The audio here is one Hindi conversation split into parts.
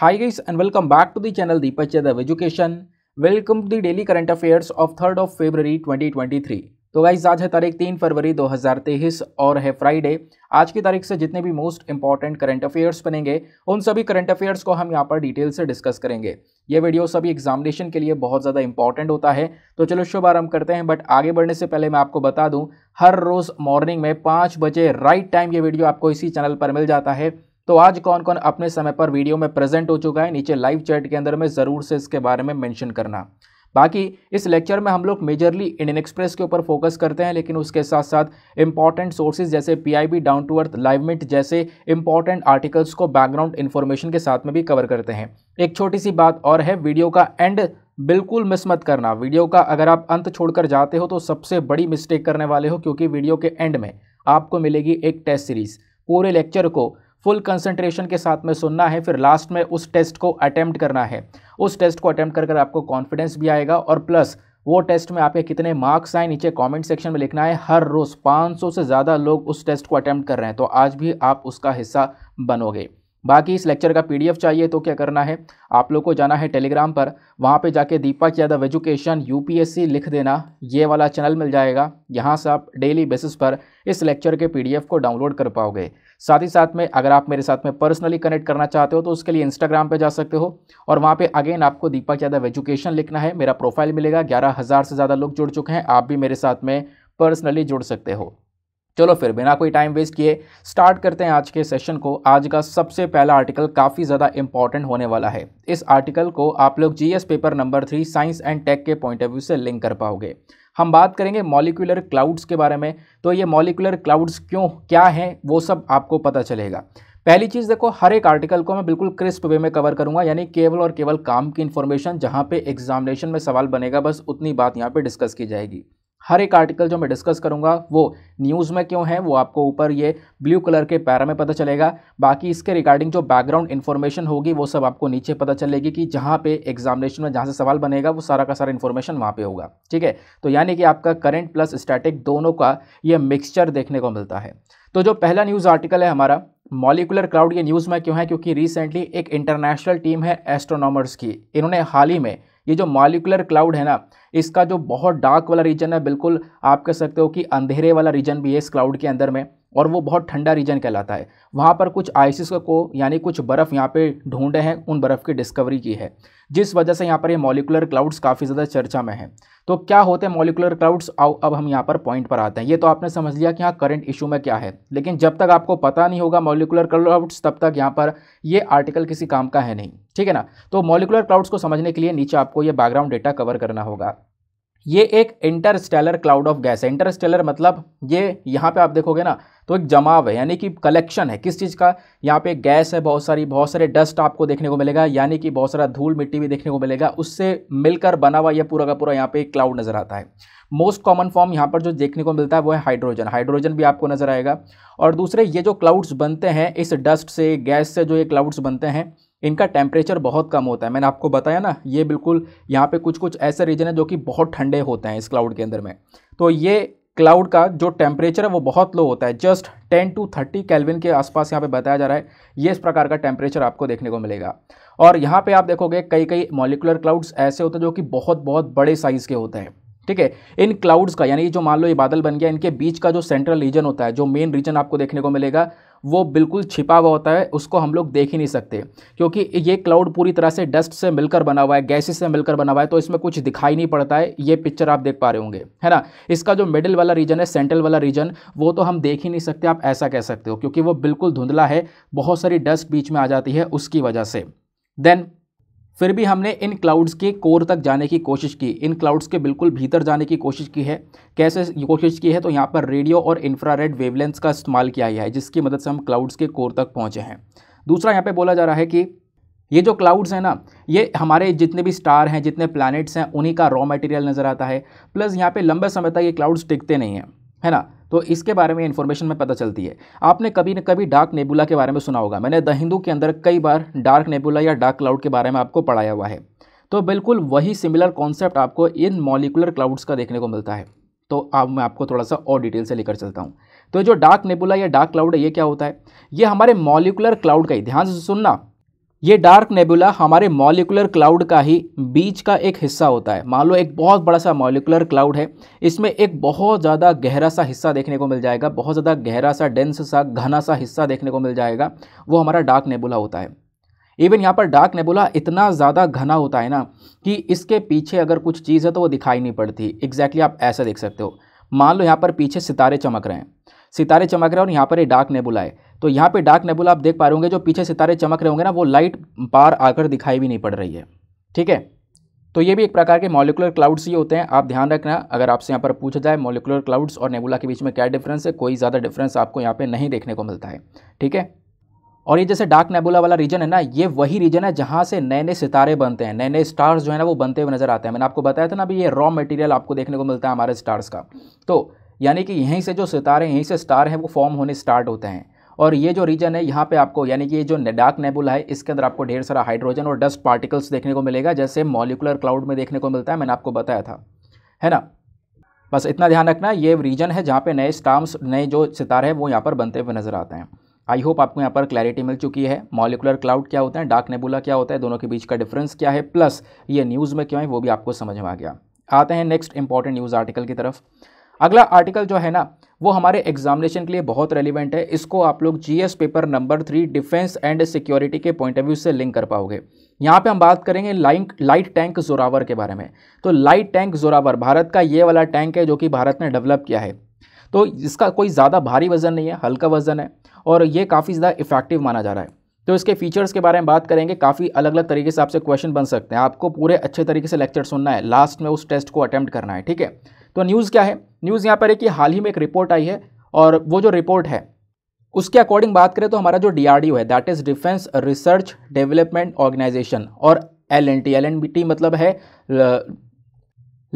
Hi guys and welcome back to the channel Deepak Yadav Education. Welcome to the daily current affairs of 3rd of February 2023. तो गाइज आज है तारीख तीन फरवरी 2023 और है फ्राइडे आज की तारीख से जितने भी मोस्ट इंपॉर्टेंट करंट अफेयर्स बनेंगे उन सभी करंट अफेयर्स को हम यहाँ पर डिटेल से डिस्कस करेंगे ये वीडियो सभी एग्जामिनेशन के लिए बहुत ज़्यादा इंपॉर्टेंट होता है तो चलो शुभारंभ करते हैं बट आगे बढ़ने से पहले मैं आपको बता दूँ हर रोज़ मॉर्निंग में पाँच बजे राइट टाइम ये वीडियो आपको इसी चैनल पर मिल जाता है तो आज कौन कौन अपने समय पर वीडियो में प्रेजेंट हो चुका है नीचे लाइव चैट के अंदर में ज़रूर से इसके बारे में मेंशन करना बाकी इस लेक्चर में हम लोग मेजरली इंडियन एक्सप्रेस के ऊपर फोकस करते हैं लेकिन उसके साथ साथ इंपॉर्टेंट सोर्सेज जैसे PIB down to earth Livemint जैसे इंपॉर्टेंट आर्टिकल्स को बैकग्राउंड इन्फॉर्मेशन के साथ में भी कवर करते हैं एक छोटी सी बात और है वीडियो का एंड बिल्कुल मिस मत करना वीडियो का अगर आप अंत छोड़कर जाते हो तो सबसे बड़ी मिस्टेक करने वाले हो क्योंकि वीडियो के एंड में आपको मिलेगी एक टेस्ट सीरीज़ पूरे लेक्चर को फुल कंसंट्रेशन के साथ में सुनना है फिर लास्ट में उस टेस्ट को अटैम्प्ट करना है उस टेस्ट को अटैम्प्ट कर कर आपको कॉन्फिडेंस भी आएगा और प्लस वो टेस्ट में आपके कितने मार्क्स आए नीचे कमेंट सेक्शन में लिखना है हर रोज़ 500 से ज़्यादा लोग उस टेस्ट को अटैम्प्ट कर रहे हैं तो आज भी आप उसका हिस्सा बनोगे बाकी इस लेक्चर का पीडीएफ चाहिए तो क्या करना है आप लोग को जाना है टेलीग्राम पर वहाँ पे जाके दीपक यादव एजुकेशन यूपीएससी लिख देना ये वाला चैनल मिल जाएगा यहाँ से आप डेली बेसिस पर इस लेक्चर के पीडीएफ को डाउनलोड कर पाओगे साथ ही साथ में अगर आप मेरे साथ में पर्सनली कनेक्ट करना चाहते हो तो उसके लिए इंस्टाग्राम पर जा सकते हो और वहाँ पर अगेन आपको दीपक यादव एजुकेशन लिखना है मेरा प्रोफाइल मिलेगा ग्यारह से ज़्यादा लोग जुड़ चुके हैं आप भी मेरे साथ में पर्सनली जुड़ सकते हो चलो फिर बिना कोई टाइम वेस्ट किए स्टार्ट करते हैं आज के सेशन को आज का सबसे पहला आर्टिकल काफ़ी ज़्यादा इंपॉर्टेंट होने वाला है इस आर्टिकल को आप लोग GS paper number three science and tech के पॉइंट ऑफ व्यू से लिंक कर पाओगे हम बात करेंगे मॉलिकुलर क्लाउड्स के बारे में तो ये मॉलिकुलर क्लाउड्स क्यों क्या हैं वो सब आपको पता चलेगा पहली चीज़ देखो हर एक आर्टिकल को मैं बिल्कुल क्रिस्प वे में कवर करूंगा यानी केवल और केवल काम की इन्फॉर्मेशन जहां पे एग्जामिनेशन में सवाल बनेगा बस उतनी बात यहां पे डिस्कस की जाएगी हर एक आर्टिकल जो मैं डिस्कस करूँगा वो न्यूज़ में क्यों है वो आपको ऊपर ये ब्लू कलर के पैरा में पता चलेगा बाकी इसके रिगार्डिंग जो बैकग्राउंड इन्फॉर्मेशन होगी वो सब आपको नीचे पता चलेगी कि जहाँ पे एग्जामिनेशन में जहाँ से सवाल बनेगा वो सारा का सारा इन्फॉर्मेशन वहाँ पे होगा ठीक है तो यानी कि आपका करेंट प्लस स्टैटिक दोनों का ये मिक्सचर देखने को मिलता है तो जो पहला न्यूज़ आर्टिकल है हमारा मॉलिकुलर क्लाउड ये न्यूज़ में क्यों है क्योंकि रिसेंटली एक इंटरनेशनल टीम है एस्ट्रोनॉमर्स की इन्होंने हाल ही में ये जो मॉलिकुलर क्लाउड है ना इसका जो बहुत डार्क वाला रीजन है बिल्कुल आप कह सकते हो कि अंधेरे वाला रीजन भी है इस क्लाउड के अंदर में और वो बहुत ठंडा रीजन कहलाता है वहाँ पर कुछ आइसिस को यानी कुछ बर्फ़ यहाँ पे ढूंढे हैं उन बर्फ़ की डिस्कवरी की है जिस वजह से यहाँ पर ये मॉलिकुलर क्लाउड्स काफ़ी ज़्यादा चर्चा में हैं तो क्या होते हैं मॉलिकुलर क्लाउड्स अब हम यहाँ पर पॉइंट पर आते हैं ये तो आपने समझ लिया कि यहाँ करंट इशू में क्या है लेकिन जब तक आपको पता नहीं होगा मॉलिकुलर क्लाउड्स तब तक यहाँ पर ये आर्टिकल किसी काम का है नहीं ठीक है ना तो मॉलिकुलर क्लाउड्स को समझने के लिए नीचे आपको ये बैकग्राउंड डेटा कवर करना होगा ये एक इंटरस्टेलर क्लाउड ऑफ गैस है इंटरस्टेलर मतलब ये यहाँ पे आप देखोगे ना तो एक जमाव है यानी कि कलेक्शन है किस चीज़ का यहाँ पे गैस है बहुत सारी बहुत सारे डस्ट आपको देखने को मिलेगा यानी कि बहुत सारा धूल मिट्टी भी देखने को मिलेगा उससे मिलकर बना हुआ यह पूरा का पूरा यहाँ पे क्लाउड नज़र आता है मोस्ट कॉमन फॉर्म यहाँ पर जो देखने को मिलता है वो है हाइड्रोजन हाइड्रोजन भी आपको नज़र आएगा और दूसरे ये जो क्लाउड्स बनते हैं इस डस्ट से गैस से जो ये क्लाउड्स बनते हैं इनका टेम्परेचर बहुत कम होता है मैंने आपको बताया ना ये बिल्कुल यहाँ पे कुछ कुछ ऐसे रीजन है जो कि बहुत ठंडे होते हैं इस क्लाउड के अंदर में तो ये क्लाउड का जो टेम्परेचर है वो बहुत लो होता है जस्ट 10 टू 30 कैलविन के आसपास यहाँ पे बताया जा रहा है ये इस प्रकार का टेम्परेचर आपको देखने को मिलेगा और यहाँ पर आप देखोगे कई कई मॉलिकुलर क्लाउड्स ऐसे होते हैं जो कि बहुत बहुत बड़े साइज़ के होते हैं ठीक है इन क्लाउड्स का यानी जो मान लो ये बादल बन गया इनके बीच का जो सेंट्रल रीजन होता है जो मेन रीजन आपको देखने को मिलेगा वो बिल्कुल छिपा हुआ होता है उसको हम लोग देख ही नहीं सकते क्योंकि ये क्लाउड पूरी तरह से डस्ट से मिलकर बना हुआ है गैसेस से मिलकर बना हुआ है तो इसमें कुछ दिखाई नहीं पड़ता है ये पिक्चर आप देख पा रहे होंगे है ना इसका जो मिडिल वाला रीजन है सेंट्रल वाला रीजन वो तो हम देख ही नहीं सकते आप ऐसा कह सकते हो क्योंकि वो बिल्कुल धुंधला है बहुत सारी डस्ट बीच में आ जाती है उसकी वजह से देन फिर भी हमने इन क्लाउड्स के कोर तक जाने की कोशिश की इन क्लाउड्स के बिल्कुल भीतर जाने की कोशिश की है कैसे कोशिश की है तो यहाँ पर रेडियो और इंफ्रारेड वेवलेंस का इस्तेमाल किया गया है जिसकी मदद से हम क्लाउड्स के कोर तक पहुँचे हैं दूसरा यहाँ पर बोला जा रहा है कि ये जो क्लाउड्स हैं ना ये हमारे जितने भी स्टार हैं जितने प्लानट्स हैं उन्हीं का रॉ मटेरियल नज़र आता है प्लस यहाँ पे लंबे समय तक ये क्लाउड्स टिकते नहीं हैं है ना तो इसके बारे में इन्फॉर्मेशन में पता चलती है आपने कभी न कभी डार्क नेबुला के बारे में सुना होगा मैंने द हिंदू के अंदर कई बार डार्क नेबुला या डार्क क्लाउड के बारे में आपको पढ़ाया हुआ है तो बिल्कुल वही सिमिलर कॉन्सेप्ट आपको इन मॉलिकुलर क्लाउड्स का देखने को मिलता है तो अब मैं आपको थोड़ा सा और डिटेल से लेकर चलता हूँ तो जो डार्क नेबुला या डार्क क्लाउड है ये क्या होता है ये हमारे मॉलिकुलर क्लाउड का ही ध्यान से सुनना ये डार्क नेबुला हमारे मॉलिकुलर क्लाउड का ही बीच का एक हिस्सा होता है मान लो एक बहुत बड़ा सा मॉलिकुलर क्लाउड है इसमें एक बहुत ज़्यादा गहरा सा हिस्सा देखने को मिल जाएगा बहुत ज़्यादा गहरा सा डेंस सा घना सा हिस्सा देखने को मिल जाएगा वो हमारा डार्क नेबुला होता है इवन यहाँ पर डार्क नेबुला इतना ज़्यादा घना होता है ना कि इसके पीछे अगर कुछ चीज़ है तो वो दिखाई नहीं पड़ती एग्जैक्टली exactly आप ऐसा देख सकते हो मान लो यहाँ पर पीछे सितारे चमक रहे हैं सितारे चमक रहे हैं और यहाँ पर ये डार्क नेबुला है तो यहाँ पे डार्क नेबुला आप देख पा रहे होंगे जो पीछे सितारे चमक रहे होंगे ना वो लाइट पार आकर दिखाई भी नहीं पड़ रही है ठीक है तो ये भी एक प्रकार के मॉलिकुलर क्लाउड्स ही होते हैं आप ध्यान रखना अगर आपसे यहाँ पर पूछा जाए मॉलिकुलर क्लाउड्स और नेबुला के बीच में क्या डिफरेंस है कोई ज़्यादा डिफरेंस आपको यहाँ पर नहीं देखने को मिलता है ठीक है और ये जैसे डार्क नेबुला वाला रीजन है ना ये वही रीजन है जहाँ से नए नए सितारे बनते हैं नए नए स्टार्स जो है ना वो बनते हुए नजर आते हैं मैंने आपको बताया था ना अभी ये रॉ मटेरियल आपको देखने को मिलता है हमारे स्टार्स का तो यानी कि यहीं से जो सितारे यहीं से स्टार हैं वो फॉर्म होने स्टार्ट होते हैं और ये जो रीजन है यहाँ पे आपको यानी कि ये जो डार्क नेबुला है इसके अंदर आपको ढेर सारा हाइड्रोजन और डस्ट पार्टिकल्स देखने को मिलेगा जैसे मॉलिकुलर क्लाउड में देखने को मिलता है मैंने आपको बताया था है ना बस इतना ध्यान रखना ये रीजन है जहाँ पे नए स्टार्स नए जो सितारे हैं वो यहाँ पर बनते हुए नज़र आते हैं आई होप आपको यहाँ पर क्लैरिटी मिल चुकी है मॉलिकुलर क्लाउड क्या होता है डार्क नेबुला क्या होता है दोनों के बीच का डिफरेंस क्या है प्लस ये न्यूज़ में क्यों है वो भी आपको समझ में आ गया आते हैं नेक्स्ट इंपॉर्टेंट न्यूज़ आर्टिकल की तरफ अगला आर्टिकल जो है ना वो हमारे एग्जामिनेशन के लिए बहुत रेलिवेंट है इसको आप लोग GS paper number three defence and security के पॉइंट ऑफ व्यू से लिंक कर पाओगे यहाँ पे हम बात करेंगे लाइट लाइट टैंक जोरावर के बारे में तो लाइट टैंक जोरावर भारत का ये वाला टैंक है जो कि भारत ने डेवलप किया है तो इसका कोई ज़्यादा भारी वजन नहीं है हल्का वजन है और ये काफ़ी ज़्यादा इफेक्टिव माना जा रहा है तो इसके फीचर्स के बारे में बात करेंगे काफ़ी अलग अलग तरीके से आपसे क्वेश्चन बन सकते हैं आपको पूरे अच्छे तरीके से लेक्चर सुनना है लास्ट में उस टेस्ट को अटैम्प्ट करना है ठीक है तो न्यूज़ क्या है न्यूज़ यहाँ पर है कि हाल ही में एक रिपोर्ट आई है और वो जो रिपोर्ट है उसके अकॉर्डिंग बात करें तो हमारा जो डी है that is defence research development organisation और L N T L N T मतलब है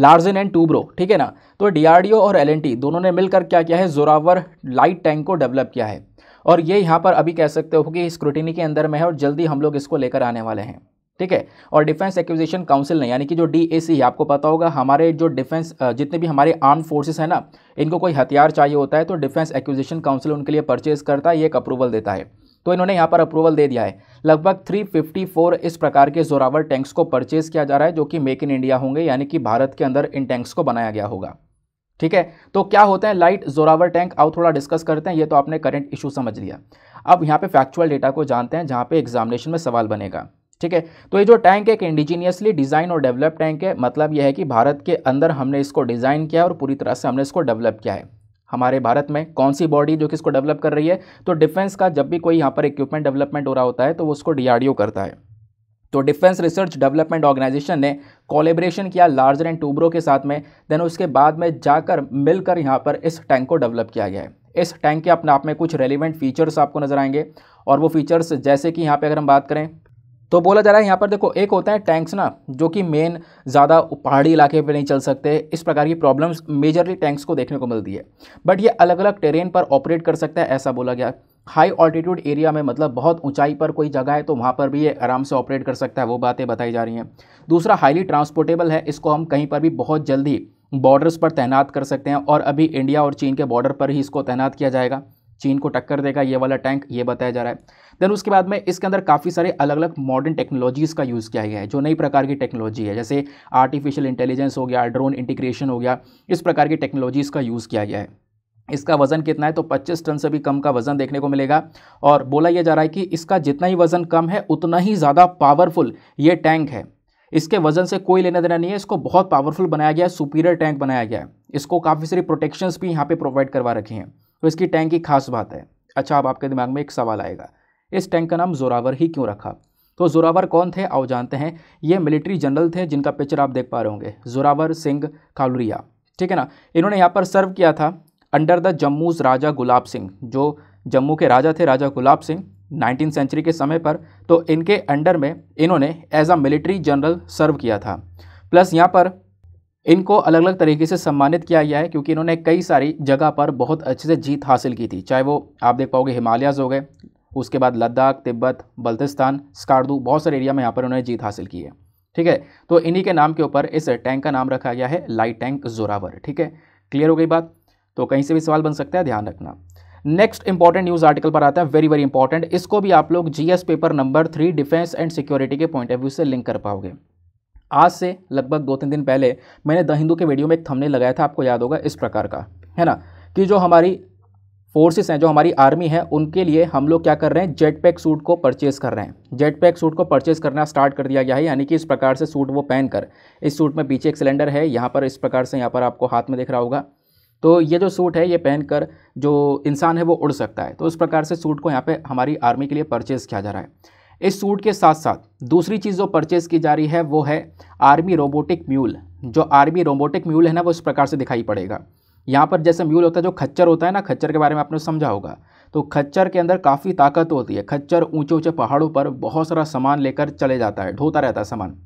लार्जन एंड टूब्रो ठीक है ना तो डीआरडीओ और एल दोनों ने मिलकर क्या किया है जोरावर लाइट टैंक को डेवलप किया है और ये यहाँ पर अभी कह सकते हो कि स्क्रूटिनी के अंदर में है और जल्दी हम लोग इसको लेकर आने वाले हैं ठीक है और डिफेंस एक्विजिशन काउंसिल ने यानी कि जो डी है आपको पता होगा हमारे जो डिफेंस जितने भी हमारे आर्म फोर्सेस हैं ना इनको कोई हथियार चाहिए होता है तो डिफेंस एक्विजिशन काउंसिल उनके लिए परचेज करता है ये एक अप्रूवल देता है तो इन्होंने यहाँ पर अप्रूवल दे दिया है लगभग 354 इस प्रकार के जोरावर टैंक्स को परचेज किया जा रहा है जो कि मेक इन इंडिया होंगे यानी कि भारत के अंदर इन टैंक्स को बनाया गया होगा ठीक है तो क्या होते हैं लाइट जोरावर टैंक आओ थोड़ा डिस्कस करते हैं ये तो आपने करंट इशू समझ लिया अब यहाँ पे फैक्चुअल डेटा को जानते हैं जहाँ पे एग्जामिनेशन में सवाल बनेगा ठीक है तो ये जो टैंक है एक इंडिजीनियसली डिज़ाइन और डेवलप टैंक है मतलब यह है कि भारत के अंदर हमने इसको डिज़ाइन किया और पूरी तरह से हमने इसको डेवलप किया है हमारे भारत में कौन सी बॉडी जो कि इसको डेवलप कर रही है तो डिफेंस का जब भी कोई यहाँ पर इक्विपमेंट डेवलपमेंट हो रहा होता है तो वो उसको डीआरडीओ करता है तो डिफेंस रिसर्च डेवलपमेंट ऑर्गेनाइजेशन ने कोलेब्रेशन किया लार्जर एंड टूब्रो के साथ में देन उसके बाद में जाकर मिलकर यहाँ पर इस टैंक को डेवलप किया गया है इस टैंक के अपने आप में कुछ रेलिवेंट फीचर्स आपको नजर आएंगे और वो फीचर्स जैसे कि यहाँ पे अगर हम बात करें तो बोला जा रहा है यहाँ पर देखो एक होता है टैंक्स ना जो कि मेन ज़्यादा पहाड़ी इलाके पे नहीं चल सकते इस प्रकार की प्रॉब्लम्स मेजरली टैंक्स को देखने को मिलती है बट ये अलग अलग टेरेन पर ऑपरेट कर सकता है ऐसा बोला गया हाई ऑल्टीट्यूड एरिया में मतलब बहुत ऊंचाई पर कोई जगह है तो वहाँ पर भी ये आराम से ऑपरेट कर सकता है वो बातें बताई जा रही हैं दूसरा हाईली ट्रांसपोर्टेबल है इसको हम कहीं पर भी बहुत जल्दी बॉर्डर्स पर तैनात कर सकते हैं और अभी इंडिया और चीन के बॉर्डर पर ही इसको तैनात किया जाएगा चीन को टक्कर देगा ये वाला टैंक ये बताया जा रहा है देन उसके बाद में इसके अंदर काफ़ी सारे अलग अलग मॉडर्न टेक्नोलॉजीज़ का यूज़ किया गया है जो नई प्रकार की टेक्नोलॉजी है जैसे आर्टिफिशियल इंटेलिजेंस हो गया ड्रोन इंटीग्रेशन हो गया इस प्रकार की टेक्नोलॉजीज़ का यूज़ किया गया है इसका वज़न कितना है तो 25 टन से भी कम का वज़न देखने को मिलेगा और बोला यह जा रहा है कि इसका जितना ही वज़न कम है उतना ही ज़्यादा पावरफुल ये टैंक है इसके वज़न से कोई लेना देना नहीं है इसको बहुत पावरफुल बनाया गया है सुपीरियर टैंक बनाया गया है इसको काफ़ी सारी प्रोटेक्शंस भी यहाँ पे प्रोवाइड करवा रखी हैं तो इसकी टैंक की खास बात है अच्छा अब आपके दिमाग में एक सवाल आएगा इस टैंक का नाम जोरावर ही क्यों रखा तो जोरावर कौन थे आओ जानते हैं ये मिलिट्री जनरल थे जिनका पिक्चर आप देख पा रहे होंगे जोरावर सिंह कालुरिया ठीक है ना इन्होंने यहाँ पर सर्व किया था अंडर द जम्मूज राजा गुलाब सिंह जो जम्मू के राजा थे राजा गुलाब सिंह नाइनटीन सेंचुरी के समय पर तो इनके अंडर में इन्होंने as a military general serve किया था प्लस यहाँ पर इनको अलग अलग तरीके से सम्मानित किया गया है क्योंकि इन्होंने कई सारी जगह पर बहुत अच्छे से जीत हासिल की थी चाहे वो आप देख पाओगे हिमालयाज हो गए उसके बाद लद्दाख तिब्बत बल्तिस्तान स्कार्दू बहुत सारे एरिया में यहाँ पर उन्होंने जीत हासिल की है ठीक है तो इन्हीं के नाम के ऊपर इस टैंक का नाम रखा गया है लाइट टैंक जोरावर ठीक है क्लियर हो गई बात तो कहीं से भी सवाल बन सकता है ध्यान रखना नेक्स्ट इंपॉर्टेंट न्यूज़ आर्टिकल पर आता है वेरी वेरी इंपॉर्टेंट इसको भी आप लोग GS paper number three defence and security के पॉइंट ऑफ व्यू से लिंक कर पाओगे आज से लगभग दो तीन दिन पहले मैंने द हिंदू के वीडियो में एक थंबनेल लगाया था आपको याद होगा इस प्रकार का है ना कि जो हमारी फोर्सेस हैं जो हमारी आर्मी है उनके लिए हम लोग क्या कर रहे हैं जेट पैक सूट को परचेस कर रहे हैं जेट पैक सूट को परचेस करना स्टार्ट कर दिया गया है यानी कि इस प्रकार से सूट वो पहन कर इस सूट में पीछे एक सिलेंडर है यहाँ पर इस प्रकार से यहाँ पर आपको हाथ में दिख रहा होगा तो ये जो सूट है ये पहनकर जो इंसान है वो उड़ सकता है तो इस प्रकार से सूट को यहाँ पर हमारी आर्मी के लिए परचेज़ किया जा रहा है इस सूट के साथ साथ दूसरी चीज़ जो परचेज़ की जा रही है वो है आर्मी रोबोटिक म्यूल जो आर्मी रोबोटिक म्यूल है ना वो इस प्रकार से दिखाई पड़ेगा यहाँ पर जैसे म्यूल होता है जो खच्चर होता है ना खच्चर के बारे में आपने समझा होगा तो खच्चर के अंदर काफ़ी ताकत होती है खच्चर ऊंचे ऊंचे पहाड़ों पर बहुत सारा सामान लेकर चले जाता है ढोता रहता है सामान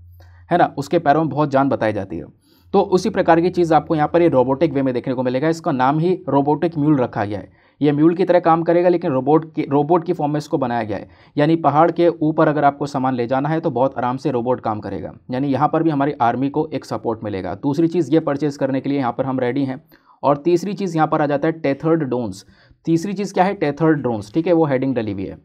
है ना उसके पैरों में बहुत जान बताई जाती है तो उसी प्रकार की चीज़ आपको यहाँ पर ये रोबोटिक वे में देखने को मिलेगा इसका नाम ही रोबोटिक म्यूल रखा गया है ये म्यूल की तरह काम करेगा लेकिन रोबोट के रोबोट की फॉर्म में इसको बनाया गया है यानी पहाड़ के ऊपर अगर आपको सामान ले जाना है तो बहुत आराम से रोबोट काम करेगा यानी यहाँ पर भी हमारी आर्मी को एक सपोर्ट मिलेगा दूसरी चीज़ ये परचेज़ करने के लिए यहाँ पर हम रेडी हैं और तीसरी चीज़ यहाँ पर आ जाता है टेथर्ड डोन्स तीसरी चीज़ क्या है टेथर्ड ड्रोन्स ठीक है वो हेडिंग डली हुई है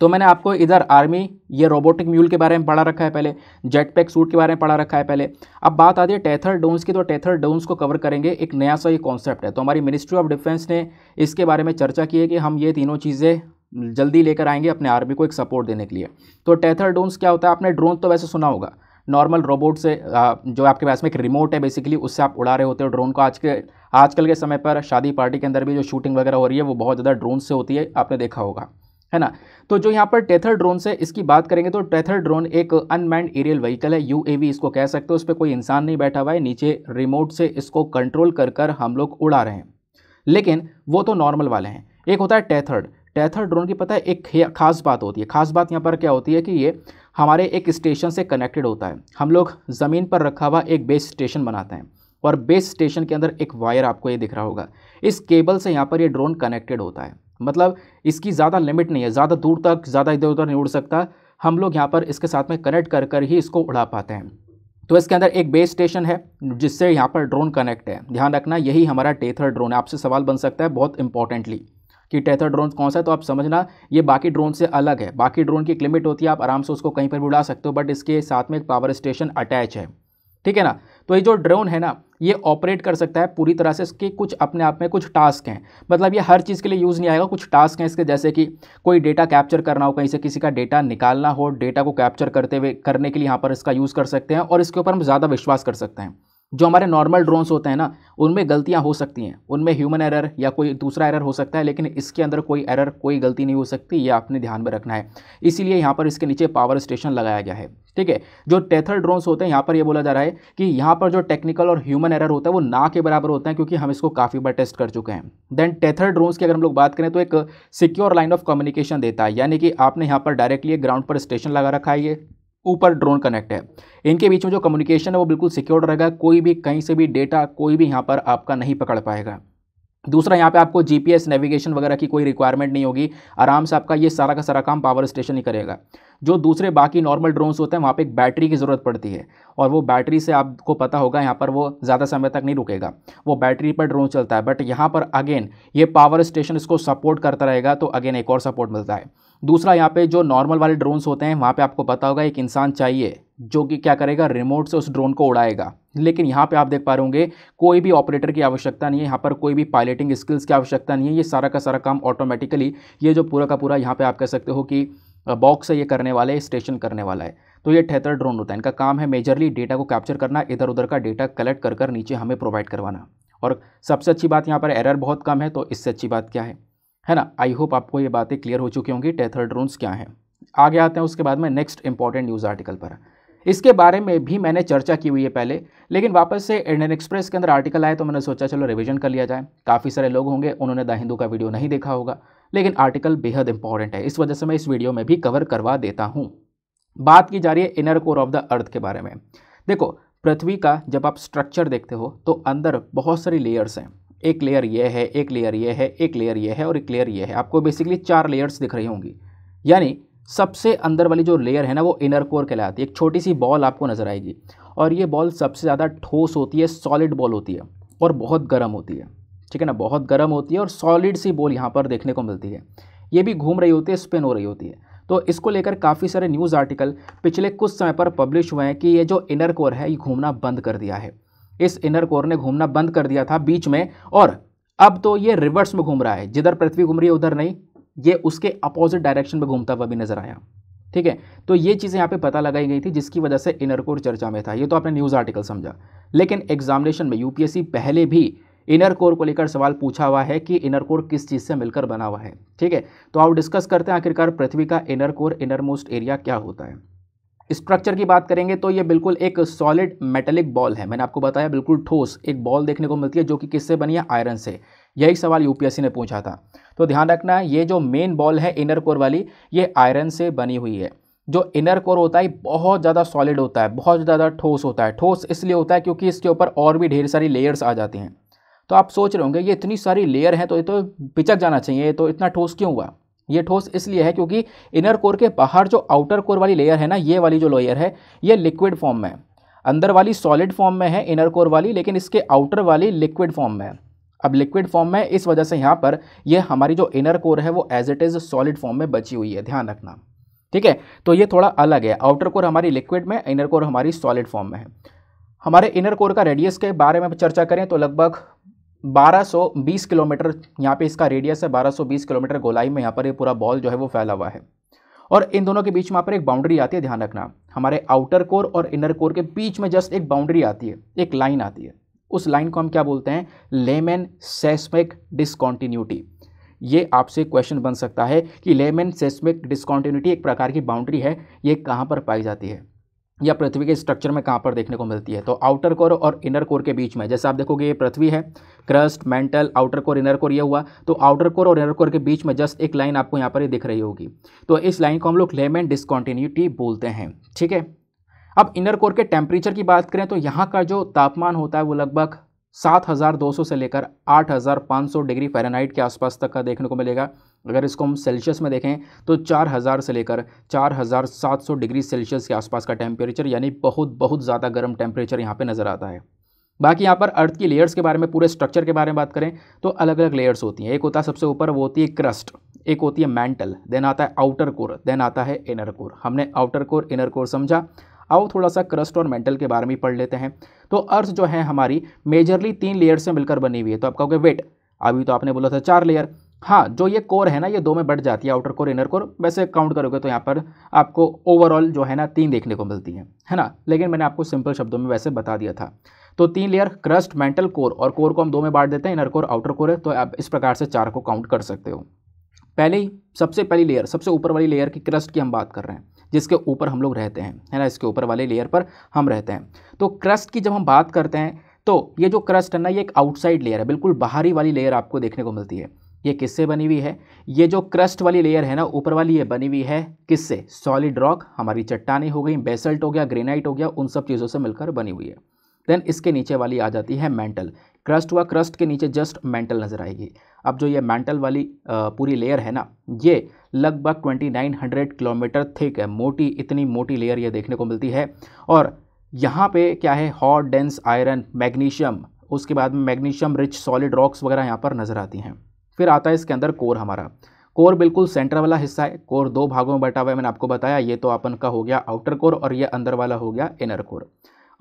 तो मैंने आपको इधर आर्मी ये रोबोटिक म्यूल के बारे में पढ़ा रखा है पहले जेट पैक सूट के बारे में पढ़ा रखा है पहले अब बात आती है टेथर डोन्स की तो टेथर डोन्स को कवर करेंगे एक नया सा ये कॉन्सेप्ट है तो हमारी मिनिस्ट्री ऑफ डिफेंस ने इसके बारे में चर्चा की है कि हम ये तीनों चीज़ें जल्दी लेकर आएंगे अपने आर्मी को एक सपोर्ट देने के लिए तो टेथर डोन्स क्या होता है आपने ड्रोन तो वैसे सुना होगा नॉर्मल रोबोट से जो आपके पास में एक रिमोट है बेसिकली उससे आप उड़ा रहे होते हो ड्रोन को आज के आजकल के समय पर शादी पार्टी के अंदर भी जो शूटिंग वगैरह हो रही है वो बहुत ज़्यादा ड्रोन से होती है आपने देखा होगा है ना तो जो यहाँ पर टेथर ड्रोन से इसकी बात करेंगे तो टेथर ड्रोन एक अनमैंड एरियल व्हीकल है यू इसको कह सकते हो उस पर कोई इंसान नहीं बैठा हुआ है नीचे रिमोट से इसको कंट्रोल कर कर हम लोग उड़ा रहे हैं लेकिन वो तो नॉर्मल वाले हैं एक होता है टेथर्ड टेथर ड्रोन की पता है एक खास बात होती है खास बात यहाँ पर क्या होती है कि ये हमारे एक स्टेशन से कनेक्टेड होता है हम लोग ज़मीन पर रखा हुआ एक बेस स्टेशन बनाते हैं और बेस स्टेशन के अंदर एक वायर आपको ये दिख रहा होगा इस केबल से यहाँ पर ये ड्रोन कनेक्टेड होता है मतलब इसकी ज़्यादा लिमिट नहीं है ज़्यादा दूर तक ज़्यादा इधर उधर नहीं उड़ सकता हम लोग यहाँ पर इसके साथ में कनेक्ट कर कर ही इसको उड़ा पाते हैं तो इसके अंदर एक बेस स्टेशन है जिससे यहाँ पर ड्रोन कनेक्ट है ध्यान रखना यही हमारा टेथर ड्रोन है आपसे सवाल बन सकता है बहुत इंपॉर्टेंटली कि टेथर ड्रोन कौन सा है तो आप समझना ये बाकी ड्रोन से अलग है बाकी ड्रोन की एक लिमिट होती है आप आराम से उसको कहीं पर भी उड़ा सकते हो बट इसके साथ में एक पावर स्टेशन अटैच है ठीक है ना तो ये जो ड्रोन है ना ये ऑपरेट कर सकता है पूरी तरह से इसके कुछ अपने आप में कुछ टास्क हैं मतलब ये हर चीज़ के लिए यूज़ नहीं आएगा कुछ टास्क हैं इसके जैसे कि कोई डेटा कैप्चर करना हो कहीं से किसी का डेटा निकालना हो डेटा को कैप्चर करते हुए करने के लिए यहाँ पर इसका यूज़ कर सकते हैं और इसके ऊपर हम ज़्यादा विश्वास कर सकते हैं जो हमारे नॉर्मल ड्रोन्स होते हैं ना उनमें गलतियां हो सकती हैं उनमें ह्यूमन एरर या कोई दूसरा एरर हो सकता है लेकिन इसके अंदर कोई एरर कोई गलती नहीं हो सकती ये आपने ध्यान में रखना है इसीलिए यहाँ पर इसके नीचे पावर स्टेशन लगाया गया है ठीक है जो टेथर ड्रोन्स होते हैं यहाँ पर ये बोला जा रहा है कि यहाँ पर जो टेक्निकल और ह्यूमन एरर होता है वो ना के बराबर होता है क्योंकि हम इसको काफ़ी बार टेस्ट कर चुके हैं देन टेथर ड्रोन्स की अगर हम लोग बात करें तो एक सिक्योर लाइन ऑफ कम्युनिकेशन देता है यानी कि आपने यहाँ पर डायरेक्टली ग्राउंड पर स्टेशन लगा रखा है ये ऊपर ड्रोन कनेक्ट है इनके बीच में जो कम्युनिकेशन है वो बिल्कुल सिक्योर रहेगा कोई भी कहीं से भी डेटा कोई भी यहाँ पर आपका नहीं पकड़ पाएगा दूसरा यहाँ पे आपको जीपीएस नेविगेशन वगैरह की कोई रिक्वायरमेंट नहीं होगी आराम से आपका ये सारा का सारा काम पावर स्टेशन ही करेगा जो दूसरे बाकी नॉर्मल ड्रोन्स होते हैं वहाँ पे एक बैटरी की ज़रूरत पड़ती है और वो बैटरी से आपको पता होगा यहाँ पर वो ज़्यादा समय तक नहीं रुकेगा वो बैटरी पर ड्रोन चलता है बट यहाँ पर अगेन ये पावर स्टेशन इसको सपोर्ट करता रहेगा तो अगेन एक और सपोर्ट मिलता है दूसरा यहाँ पे जो नॉर्मल वाले ड्रोन्स होते हैं वहाँ पे आपको पता होगा एक इंसान चाहिए जो कि क्या करेगा रिमोट से उस ड्रोन को उड़ाएगा लेकिन यहाँ पे आप देख पा रहे होंगे कोई भी ऑपरेटर की आवश्यकता नहीं है यहाँ पर कोई भी पायलटिंग स्किल्स की आवश्यकता नहीं है ये सारा का सारा काम ऑटोमेटिकली ये जो पूरा का पूरा यहाँ पर आप कह सकते हो कि बॉक्स है ये करने वाला है स्टेशन करने वाला है तो ये ठेतर ड्रोन होता है इनका काम है मेजरली डेटा को कैप्चर करना इधर उधर का डेटा कलेक्ट कर कर नीचे हमें प्रोवाइड करवाना और सबसे अच्छी बात यहाँ पर एरर बहुत कम है तो इससे अच्छी बात क्या है है ना आई होप आपको ये बातें क्लियर हो चुकी होंगी टेथर ड्रोन्स क्या हैं आगे आते हैं उसके बाद में नेक्स्ट इंपॉर्टेंट न्यूज़ आर्टिकल पर इसके बारे में भी मैंने चर्चा की हुई है पहले लेकिन वापस से इंडियन एक्सप्रेस के अंदर आर्टिकल आए तो मैंने सोचा चलो रिविज़न कर लिया जाए काफ़ी सारे लोग होंगे उन्होंने द हिंदू का वीडियो नहीं देखा होगा लेकिन आर्टिकल बेहद इंपॉर्टेंट है इस वजह से मैं इस वीडियो में भी कवर करवा देता हूँ बात की जा रही है inner core of the earth के बारे में देखो पृथ्वी का जब आप स्ट्रक्चर देखते हो तो अंदर बहुत सारी लेयर्स हैं एक लेयर ये है एक लेयर ये है एक लेयर ये है और एक लेयर ये है आपको बेसिकली चार लेयर्स दिख रही होंगी यानी सबसे अंदर वाली जो लेयर है ना वो इनर कोर कहलाती है एक छोटी सी बॉल आपको नज़र आएगी और ये बॉल सबसे ज़्यादा ठोस होती है सॉलिड बॉल होती है और बहुत गर्म होती है ठीक है ना बहुत गर्म होती है और सॉलिड सी बॉल यहाँ पर देखने को मिलती है ये भी घूम रही होती है स्पिन हो रही होती है तो इसको लेकर काफ़ी सारे न्यूज़ आर्टिकल पिछले कुछ समय पर पब्लिश हुए हैं कि ये जो इनर कोर है ये घूमना बंद कर दिया है इस इनर कोर ने घूमना बंद कर दिया था बीच में और अब तो ये रिवर्स में घूम रहा है जिधर पृथ्वी घूम रही है उधर नहीं ये उसके अपोजिट डायरेक्शन में घूमता हुआ भी नजर आया ठीक है तो ये चीज़ें यहाँ पे पता लगाई गई थी जिसकी वजह से इनर कोर चर्चा में था ये तो आपने न्यूज़ आर्टिकल समझा लेकिन एग्जामिनेशन में यूपीएससी पहले भी इनर कोर को लेकर सवाल पूछा हुआ है कि इनर कोर किस चीज़ से मिलकर बना हुआ है ठीक है तो आप डिस्कस करते हैं आखिरकार पृथ्वी का inner core innermost area क्या होता है स्ट्रक्चर की बात करेंगे तो ये बिल्कुल एक सॉलिड मेटेलिक बॉल है मैंने आपको बताया बिल्कुल ठोस एक बॉल देखने को मिलती है जो कि किससे बनी है आयरन से यही सवाल यूपीएससी ने पूछा था तो ध्यान रखना ये जो मेन बॉल है इनर कोर वाली ये आयरन से बनी हुई है जो इनर कोर होता है बहुत ज़्यादा सॉलिड होता है बहुत ज़्यादा ठोस होता है ठोस इसलिए होता है क्योंकि इसके ऊपर और भी ढेर सारी लेयर्स आ जाती हैं तो आप सोच रहे होंगे ये इतनी सारी लेयर हैं तो ये तो पिचक जाना चाहिए तो इतना ठोस क्यों हुआ ये ठोस इसलिए है क्योंकि इनर कोर के बाहर जो आउटर कोर वाली लेयर है ना ये वाली जो लेयर है ये लिक्विड फॉर्म में है अंदर वाली सॉलिड फॉर्म में है इनर कोर वाली लेकिन इसके आउटर वाली लिक्विड फॉर्म में है अब लिक्विड फॉर्म में इस वजह से यहाँ पर ये हमारी जो इनर कोर है वो as it is solid form में बची हुई है ध्यान रखना ठीक है तो ये थोड़ा अलग है आउटर कोर हमारी लिक्विड में इनर कोर हमारी सॉलिड फॉर्म में है हमारे इनर कोर का रेडियस के बारे में चर्चा करें तो लगभग 1220 किलोमीटर यहाँ पे इसका रेडियस है 1220 किलोमीटर गोलाई में यहाँ पर ये पूरा बॉल जो है वो फैला हुआ है और इन दोनों के बीच में यहाँ पर एक बाउंड्री आती है ध्यान रखना हमारे आउटर कोर और इनर कोर के बीच में जस्ट एक बाउंड्री आती है एक लाइन आती है उस लाइन को हम क्या बोलते हैं लेमन सेस्मिक डिसकॉन्टीन्यूटी ये आपसे क्वेश्चन बन सकता है कि लेमेन सेस्मिक डिसकॉन्टीन्यूटी एक प्रकार की बाउंड्री है ये कहाँ पर पाई जाती है या पृथ्वी के स्ट्रक्चर में कहाँ पर देखने को मिलती है तो आउटर कोर और इनर कोर के बीच में जैसे आप देखोगे ये पृथ्वी है crust mantle outer core inner core ये हुआ तो आउटर कोर और इनर कोर के बीच में जस्ट एक लाइन आपको यहाँ पर ही दिख रही होगी तो इस लाइन को हम लोग लेमन डिसकॉन्टीन्यूटी बोलते हैं ठीक है अब इनर कोर के टेम्परेचर की बात करें तो यहाँ का जो तापमान होता है वो लगभग 7,200 से लेकर 8,500 डिग्री फ़ारेनहाइट के आसपास तक का देखने को मिलेगा अगर इसको हम सेल्सियस में देखें तो 4,000 से लेकर 4,700 डिग्री सेल्सियस के आसपास का टेम्परेचर यानी बहुत बहुत ज़्यादा गर्म टेम्परेचर यहाँ पे नज़र आता है बाकी यहाँ पर अर्थ की लेयर्स के बारे में पूरे स्ट्रक्चर के बारे में बात करें तो अलग अलग लेयर्स होती हैं एक होता है सबसे ऊपर वो होती है क्रस्ट एक होती है मैंटल देन आता है आउटर कोर देन आता है इनर कोर हमने आउटर कोर इनर कोर समझा आओ थोड़ा सा क्रस्ट और मेंटल के बारे में पढ़ लेते हैं तो अर्थ जो है हमारी मेजरली तीन लेयर से मिलकर बनी हुई है तो आप कहोगे वेट अभी तो आपने बोला था चार लेयर हाँ जो ये कोर है ना ये दो में बढ़ जाती है आउटर कोर इनर कोर वैसे काउंट करोगे तो यहाँ पर आपको ओवरऑल जो है ना तीन देखने को मिलती है है ना लेकिन मैंने आपको सिंपल शब्दों में वैसे बता दिया था तो तीन लेयर क्रस्ट मेंटल कोर और कोर को हम दो में बांट देते हैं इनर कोर आउटर कोर है तो आप इस प्रकार से चार को काउंट कर सकते हो पहले ही सबसे पहली लेयर सबसे ऊपर वाली लेयर की क्रस्ट की हम बात कर रहे हैं जिसके ऊपर हम लोग रहते हैं है ना इसके ऊपर वाले लेयर पर हम रहते हैं तो क्रस्ट की जब हम बात करते हैं तो ये जो क्रस्ट है ना ये एक आउटसाइड लेयर है बिल्कुल बाहरी वाली लेयर आपको देखने को मिलती है ये किससे बनी हुई है ये जो क्रस्ट वाली लेयर है ना ऊपर वाली ये बनी हुई है किससे सॉलिड रॉक हमारी चट्टानी हो गई बेसल्ट हो गया ग्रेनाइट हो गया उन सब चीज़ों से मिलकर बनी हुई है देन इसके नीचे वाली आ जाती है मेंटल क्रस्ट हुआ क्रस्ट के नीचे जस्ट मेंटल नज़र आएगी अब जो ये मेंटल वाली पूरी लेयर है ना ये लगभग 2900 किलोमीटर थिक है मोटी इतनी मोटी लेयर ये देखने को मिलती है और यहाँ पे क्या है हॉट डेंस आयरन मैग्नीशियम उसके बाद में मैग्नीशियम रिच सॉलिड रॉक्स वगैरह यहाँ पर नज़र आती हैं फिर आता है इसके अंदर कोर हमारा कोर बिल्कुल सेंटर वाला हिस्सा है कोर दो भागों में बटा हुआ है मैंने आपको बताया ये तो अपन का हो गया आउटर कोर और ये अंदर वाला हो गया इनर कोर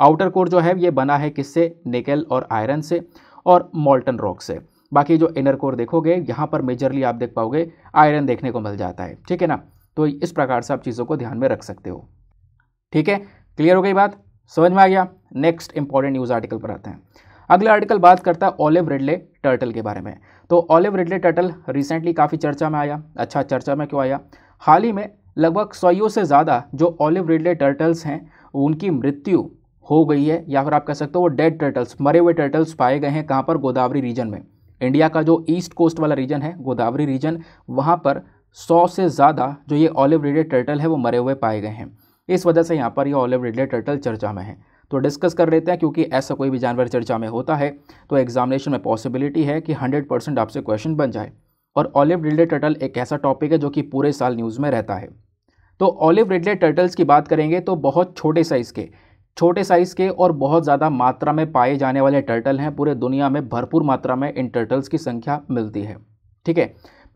आउटर कोर जो है ये बना है किससे निकल और आयरन से और मोल्टन रॉक से बाकी जो इनर कोर देखोगे यहाँ पर मेजरली आप देख पाओगे आयरन देखने को मिल जाता है ठीक है ना तो इस प्रकार से आप चीज़ों को ध्यान में रख सकते हो ठीक है क्लियर हो गई बात समझ में आ गया नेक्स्ट इंपॉर्टेंट न्यूज़ आर्टिकल पर आते हैं अगला आर्टिकल बात करता है ओलिव रिडले टर्टल के बारे में तो ओलिव रिडले टर्टल रिसेंटली काफ़ी चर्चा में आया अच्छा चर्चा में क्यों आया हाल ही में लगभग सौ से ज़्यादा जो ओलिव रिडले टर्टल्स हैं उनकी मृत्यु हो गई है या फिर आप कह सकते हो वो डेड टर्टल्स मरे हुए टर्टल्स पाए गए हैं कहाँ पर गोदावरी रीजन में इंडिया का जो ईस्ट कोस्ट वाला रीजन है गोदावरी रीजन वहाँ पर सौ से ज़्यादा जो ये ऑलिव रेडेड टर्टल है वो मरे हुए पाए गए हैं इस वजह से यहाँ पर ये ऑलिव रेडेड टर्टल चर्चा में है तो डिस्कस कर लेते हैं क्योंकि ऐसा कोई भी जानवर चर्चा में होता है तो एग्जामिनेशन में पॉसिबिलिटी है कि हंड्रेड परसेंट आपसे क्वेश्चन बन जाए और ऑलिव रिडले टर्टल एक ऐसा टॉपिक है जो कि पूरे साल न्यूज़ में रहता है तो ऑलिव रिडले टर्टल्स की बात करेंगे तो बहुत छोटे साइज़ के छोटे साइज़ के और बहुत ज़्यादा मात्रा में पाए जाने वाले टर्टल हैं पूरे दुनिया में भरपूर मात्रा में इन टर्टल्स की संख्या मिलती है ठीक है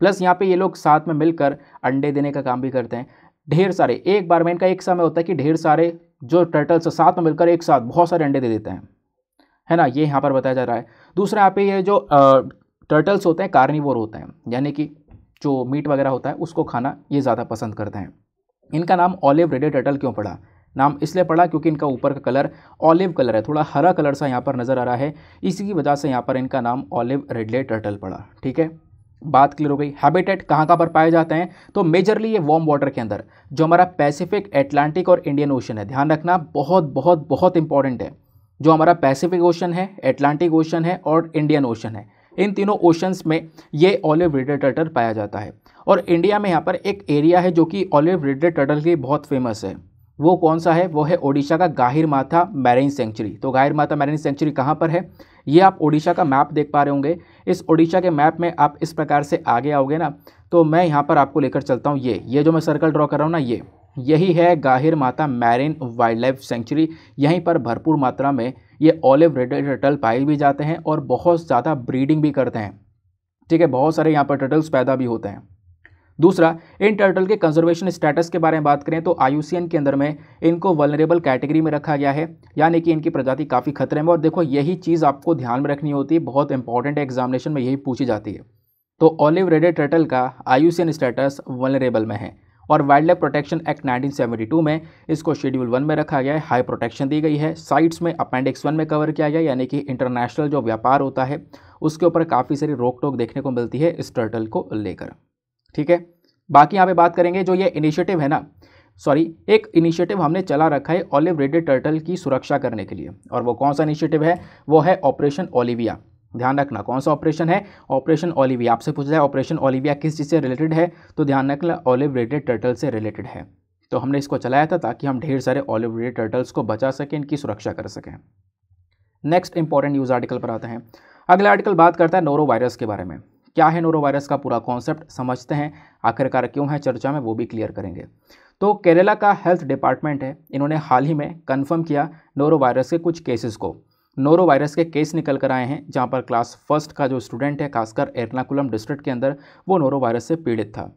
प्लस यहाँ पे ये लोग साथ में मिलकर अंडे देने का काम भी करते हैं ढेर सारे एक बार में इनका एक समय होता है कि ढेर सारे जो टर्टल्स साथ में मिलकर एक साथ बहुत सारे अंडे दे देते हैं है ना ये यहाँ पर बताया जा रहा है दूसरा यहाँ पे ये जो आ, टर्टल्स होते हैं कार्निवोर होते हैं यानी कि जो मीट वगैरह होता है उसको खाना ये ज़्यादा पसंद करते हैं इनका नाम ऑलिव रेडे टर्टल क्यों पड़ा नाम इसलिए पड़ा क्योंकि इनका ऊपर का कलर ऑलिव कलर है थोड़ा हरा कलर सा यहाँ पर नज़र आ रहा है इसी की वजह से यहाँ पर इनका नाम ऑलिव रेडले टर्टल पड़ा ठीक है बात क्लियर हो गई हैबिटेट कहाँ कहाँ पर पाए जाते हैं तो मेजरली ये वार्म वाटर के अंदर जो हमारा पैसिफिक एटलांटिक और इंडियन ओशन है ध्यान रखना बहुत बहुत बहुत इंपॉर्टेंट है जो हमारा पैसिफिक ओशन है एटलांटिक ओशन है और इंडियन ओशन है इन तीनों ओशंस में ये ऑलिव रेडेड टर्टल पाया जाता है और इंडिया में यहाँ पर एक एरिया है जो कि ऑलिव रेडेड टर्टल की बहुत फेमस है वो कौन सा है वो है ओडिशा का गाहिर माथा मैरिन सेंचुरी तो गाहिर माथा मैरिन सेंचुरी कहाँ पर है ये आप ओडिशा का मैप देख पा रहे होंगे इस ओडिशा के मैप में आप इस प्रकार से आगे आओगे ना तो मैं यहाँ पर आपको लेकर चलता हूँ ये ये जो मैं सर्कल ड्रॉ कर रहा हूँ ना ये यही है गाहिर माता मैरिन वाइल्ड लाइफ सेंचुरी यहीं पर भरपूर मात्रा में ये ऑलिव रेड टटल पाए भी जाते हैं और बहुत ज़्यादा ब्रीडिंग भी करते हैं ठीक है बहुत सारे यहाँ पर टटल्स पैदा भी होते हैं दूसरा इन टर्टल के कंजर्वेशन स्टेटस के बारे में बात करें तो आई के अंदर में इनको वलरेबल कैटेगरी में रखा गया है यानी कि इनकी प्रजाति काफ़ी खतरे में और देखो यही चीज़ आपको ध्यान में रखनी होती है बहुत इंपॉर्टेंट है एग्जामिनेशन में यही पूछी जाती है तो ऑलिव रेडेड टर्टल का आई स्टेटस वनरेबल में है और वाइल्ड लाइफ प्रोटेक्शन एक्ट 1972 में इसको शेड्यूल वन में रखा गया है हाई प्रोटेक्शन दी गई है साइट्स में अपेंडिक्स वन में कवर किया गया यानी कि इंटरनेशनल जो व्यापार होता है उसके ऊपर काफ़ी सारी रोक टोक देखने को मिलती है इस टर्टल को लेकर ठीक है बाकी यहाँ पे बात करेंगे जो ये इनिशिएटिव है ना सॉरी एक इनिशिएटिव हमने चला रखा है ऑलिव रेडेड टर्टल की सुरक्षा करने के लिए और वो कौन सा इनिशिएटिव है वो है ऑपरेशन ओलिविया ध्यान रखना कौन सा ऑपरेशन है ऑपरेशन ओलिविया आपसे पूछा है ऑपरेशन ओलिविया किस चीज़ से रिलेटेड है तो ध्यान रखना ऑलिव रेडेड टर्टल से रिलेटेड है तो हमने इसको चलाया था ताकि हम ढेर सारे ऑलिव रेडेड टर्टल्स को बचा सकें इनकी सुरक्षा कर सकें नेक्स्ट इंपॉर्टेंट न्यूज़ आर्टिकल पर आते हैं अगला आर्टिकल बात करता है नोरो वायरस के बारे में क्या है नोरोवायरस का पूरा कॉन्सेप्ट समझते हैं आखिरकार क्यों है चर्चा में वो भी क्लियर करेंगे तो केरला का हेल्थ डिपार्टमेंट है इन्होंने हाल ही में कन्फर्म किया नोरोवायरस के कुछ केसेस को नोरोवायरस के केस निकल कर आए हैं जहाँ पर क्लास फर्स्ट का जो स्टूडेंट है खासकर एर्नाकुलम डिस्ट्रिक्ट के अंदर वो नोरोवायरस से पीड़ित था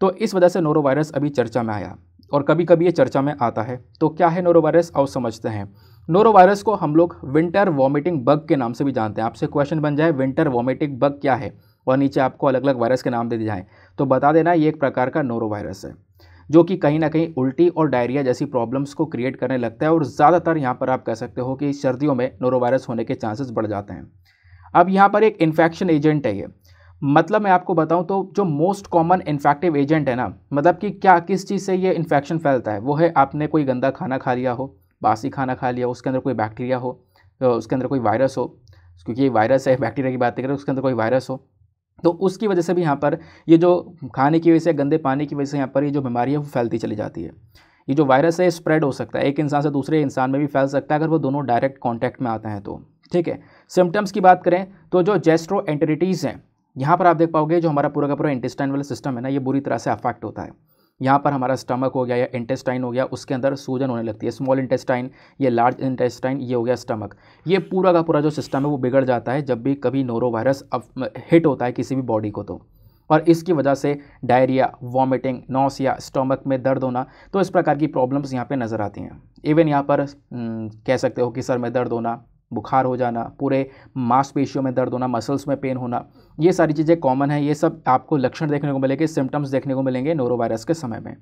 तो इस वजह से नोरोवायरस अभी चर्चा में आया और कभी कभी ये चर्चा में आता है तो क्या है नोरोवायरस और समझते हैं नोरोवायरस को हम लोग विंटर वॉमिटिंग बग के नाम से भी जानते हैं आपसे क्वेश्चन बन जाए विंटर वॉमिटिंग बग क्या है और नीचे आपको अलग अलग वायरस के नाम दे दिए जाएँ तो बता देना ये एक प्रकार का नोरो वायरस है जो कि कहीं ना कहीं उल्टी और डायरिया जैसी प्रॉब्लम्स को क्रिएट करने लगता है और ज़्यादातर यहाँ पर आप कह सकते हो कि सर्दियों में नोरोवायरस होने के चांसेस बढ़ जाते हैं अब यहाँ पर एक इन्फेक्शन एजेंट है ये मतलब मैं आपको बताऊँ तो जो मोस्ट कॉमन इन्फेक्टिव एजेंट है ना मतलब कि क्या किस चीज़ से ये इन्फेक्शन फैलता है वो है आपने कोई गंदा खाना खा लिया हो बासी खाना खा लिया उसके अंदर कोई बैक्टीरिया हो उसके अंदर कोई वायरस हो क्योंकि ये वायरस है बैक्टीरिया की बात करें उसके अंदर कोई वायरस हो तो उसकी वजह से भी यहाँ पर ये जो खाने की वजह से गंदे पानी की वजह से यहाँ पर ये जो बीमारी है वो फैलती चली जाती है ये जो वायरस है स्प्रेड हो सकता है एक इंसान से दूसरे इंसान में भी फैल सकता है अगर वो दोनों डायरेक्ट कॉन्टैक्ट में आते हैं तो ठीक है सिम्टम्स की बात करें तो जो जेस्ट्रो एंटेरिटीज़ हैं यहाँ पर आप देख पाओगे जो हमारा पूरा का पूरा इंटेस्टाइन वाला सिस्टम है ना ये बुरी तरह से अफेक्ट होता है यहाँ पर हमारा स्टमक हो गया या इंटेस्टाइन हो गया उसके अंदर सूजन होने लगती है स्मॉल इंटेस्टाइन ये लार्ज इंटेस्टाइन ये हो गया स्टमक ये पूरा का पूरा जो सिस्टम है वो बिगड़ जाता है जब भी कभी नोरो वायरस हिट होता है किसी भी बॉडी को तो और इसकी वजह से डायरिया वॉमिटिंग नौसिया स्टमक में दर्द होना तो इस प्रकार की प्रॉब्लम्स यहाँ पे नज़र आती हैं इवन यहाँ पर न, कह सकते हो कि सर में दर्द होना बुखार हो जाना पूरे मांसपेशियों में दर्द होना मसल्स में पेन होना ये सारी चीज़ें कॉमन है ये सब आपको लक्षण देखने को मिलेंगे सिम्टम्स देखने को मिलेंगे नोरोवायरस के समय में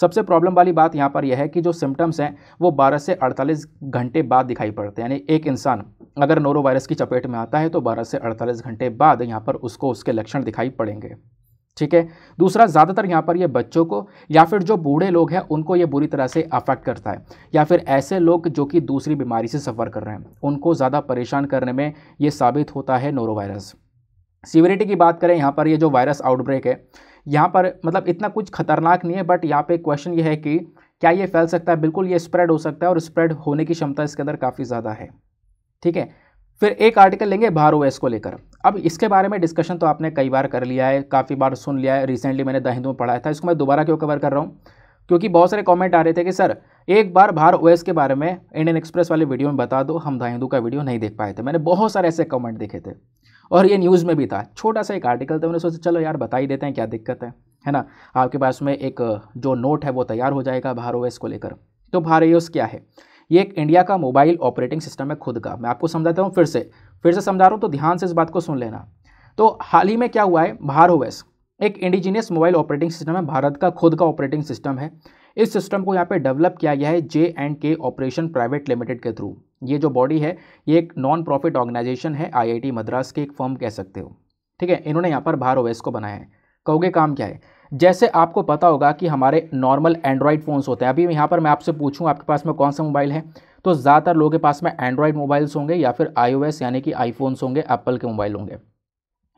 सबसे प्रॉब्लम वाली बात यहाँ पर यह है कि जो सिम्टम्स हैं वो 12 से 48 घंटे बाद दिखाई पड़ते हैं यानी एक इंसान अगर नोरोवायरस की चपेट में आता है तो 12 से 48 घंटे बाद यहाँ पर उसको उसके लक्षण दिखाई पड़ेंगे ठीक है दूसरा ज़्यादातर यहाँ पर ये बच्चों को या फिर जो बूढ़े लोग हैं उनको ये बुरी तरह से अफेक्ट करता है या फिर ऐसे लोग जो कि दूसरी बीमारी से सफ़र कर रहे हैं उनको ज़्यादा परेशान करने में ये साबित होता है नोरो वायरस सीवरिटी की बात करें यहाँ पर ये जो वायरस आउटब्रेक है यहाँ पर मतलब इतना कुछ खतरनाक नहीं है बट यहाँ पर क्वेश्चन ये है कि क्या ये फैल सकता है बिल्कुल ये स्प्रेड हो सकता है और स्प्रेड होने की क्षमता इसके अंदर काफ़ी ज़्यादा है ठीक है फिर एक आर्टिकल लेंगे भार ओ को लेकर अब इसके बारे में डिस्कशन तो आपने कई बार कर लिया है काफ़ी बार सुन लिया है रिसेंटली मैंने द हिंदू में पढ़ाया था इसको मैं दोबारा क्यों कवर कर रहा हूँ क्योंकि बहुत सारे कमेंट आ रहे थे कि सर एक बार भार ओएस के बारे में इंडियन एक्सप्रेस वाले वीडियो में बता दो हम द हिंदू का वीडियो नहीं देख पाए थे मैंने बहुत सारे ऐसे कमेंट देखे थे और ये न्यूज़ में भी था छोटा सा एक आर्टिकल था मैंने सोचा चलो यार बता ही देते हैं क्या दिक्कत है है ना आपके पास में एक जो नोट है वो तैयार हो जाएगा भार ओ को लेकर तो भार क्या है ये एक इंडिया का मोबाइल ऑपरेटिंग सिस्टम है खुद का मैं आपको समझाता हूँ फिर से फिर से समझा रहा हूँ तो ध्यान से इस बात को सुन लेना तो हाल ही में क्या हुआ है भार ओएस एक इंडिजीनियस मोबाइल ऑपरेटिंग सिस्टम है भारत का खुद का ऑपरेटिंग सिस्टम है इस सिस्टम को यहाँ पे डेवलप किया गया है J and K operation private limited के थ्रू ये जो बॉडी है ये एक नॉन प्रॉफिट ऑर्गेनाइजेशन है आईआईटी मद्रास के एक फर्म कह सकते हो ठीक है इन्होंने यहाँ पर भार ओएस को बनाया है कहोगे काम क्या है जैसे आपको पता होगा कि हमारे नॉर्मल एंड्रॉयड फ़ोन्स होते हैं अभी यहाँ पर मैं आपसे पूछूँ आपके पास में कौन सा मोबाइल है तो ज़्यादातर लोगों के पास में एंड्रॉयड मोबाइल्स होंगे या फिर आई यानी कि आईफोन्स होंगे एप्पल के मोबाइल होंगे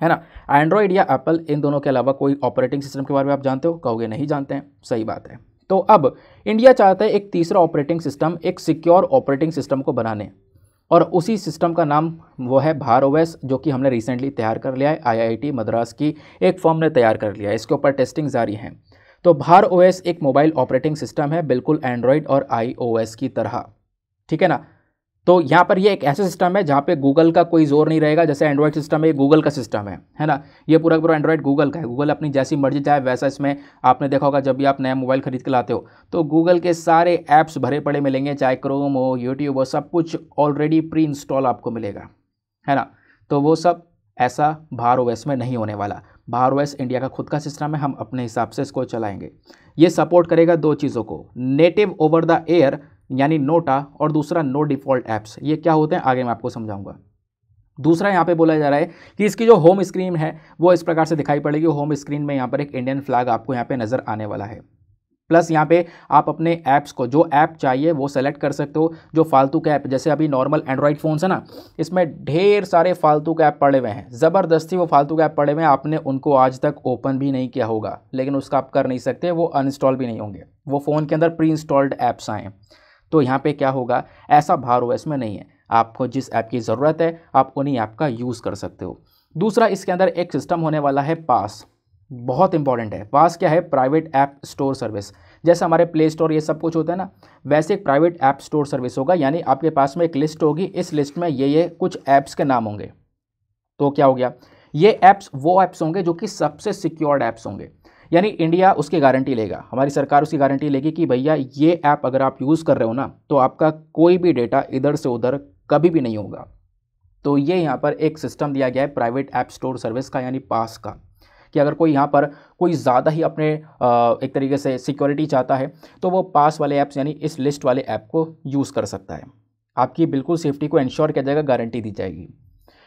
है ना एंड्रॉयड या एप्पल इन दोनों के अलावा कोई ऑपरेटिंग सिस्टम के बारे में आप जानते हो कहोगे नहीं जानते हैं सही बात है तो अब इंडिया चाहता है एक तीसरा ऑपरेटिंग सिस्टम एक सिक्योर ऑपरेटिंग सिस्टम को बनाने और उसी सिस्टम का नाम वो है भार ओवेस जो कि हमने रिसेंटली तैयार कर लिया है आईआईटी मद्रास की एक फॉर्म ने तैयार कर लिया है इसके ऊपर टेस्टिंग जारी है तो भार ओएस एक मोबाइल ऑपरेटिंग सिस्टम है बिल्कुल एंड्रॉयड और आईओएस की तरह ठीक है ना तो यहाँ पर ये एक ऐसा सिस्टम है जहाँ पे गूगल का कोई जोर नहीं रहेगा जैसे एंड्रॉयड सिस्टम है गूगल का सिस्टम है है ना ये पूरा पूरा एंड्रॉयड गूगल का है गूगल अपनी जैसी मर्जी चाहे वैसा इसमें आपने देखा होगा जब भी आप नया मोबाइल खरीद के लाते हो तो गूगल के सारे ऐप्स भरे पड़े मिलेंगे चाहे क्रोम हो यूट्यूब हो सब कुछ ऑलरेडी प्री इंस्टॉल आपको मिलेगा है ना तो वो सब ऐसा भार ओएस में नहीं होने वाला भार ओएस इंडिया का खुद का सिस्टम है हम अपने हिसाब से इसको चलाएंगे ये सपोर्ट करेगा दो चीज़ों को नेटिव ओवर द एयर यानी नोटा और दूसरा नो डिफ़ॉल्ट ऐप्स ये क्या होते हैं आगे मैं आपको समझाऊंगा दूसरा यहाँ पे बोला जा रहा है कि इसकी जो होम स्क्रीन है वो इस प्रकार से दिखाई पड़ेगी होम स्क्रीन में यहाँ पर एक इंडियन फ्लैग आपको यहाँ पे नज़र आने वाला है प्लस यहाँ पे आप अपने ऐप्स को जो ऐप चाहिए वो सेलेक्ट कर सकते हो जो फालतू के ऐप जैसे अभी नॉर्मल एंड्रॉयड फ़ोन्स है ना इसमें ढेर सारे फालतू के ऐप पड़े हुए हैं ज़बरदस्ती वो फालतू के ऐप पड़े हुए हैं आपने उनको आज तक ओपन भी नहीं किया होगा लेकिन उसका आप कर नहीं सकते वो अनइंस्टॉल भी नहीं होंगे वो फ़ोन के अंदर प्री इंस्टॉल्ड ऐप्स आएँ तो यहाँ पे क्या होगा ऐसा भार ओएस में नहीं है आपको जिस ऐप की ज़रूरत है आप उन्हीं ऐप का यूज़ कर सकते हो दूसरा इसके अंदर एक सिस्टम होने वाला है पास बहुत इंपॉर्टेंट है पास क्या है प्राइवेट ऐप स्टोर सर्विस जैसे हमारे प्ले स्टोर ये सब कुछ होता है ना वैसे एक प्राइवेट ऐप स्टोर सर्विस होगा यानी आपके पास में एक लिस्ट होगी इस लिस्ट में ये ये कुछ ऐप्स के नाम होंगे तो क्या हो गया ये ऐप्स वो ऐप्स होंगे जो कि सबसे सिक्योर्ड ऐप्स होंगे यानी इंडिया उसकी गारंटी लेगा हमारी सरकार उसकी गारंटी लेगी कि भैया ये ऐप अगर आप यूज़ कर रहे हो ना तो आपका कोई भी डेटा इधर से उधर कभी भी नहीं होगा तो ये यहाँ पर एक सिस्टम दिया गया है प्राइवेट ऐप स्टोर सर्विस का यानी पास का कि अगर कोई यहाँ पर कोई ज़्यादा ही अपने एक तरीके से सिक्योरिटी चाहता है तो वो पास वाले ऐप्स यानी इस लिस्ट वाले ऐप को यूज़ कर सकता है आपकी बिल्कुल सेफ्टी को इंश्योर किया जाएगा गारंटी दी जाएगी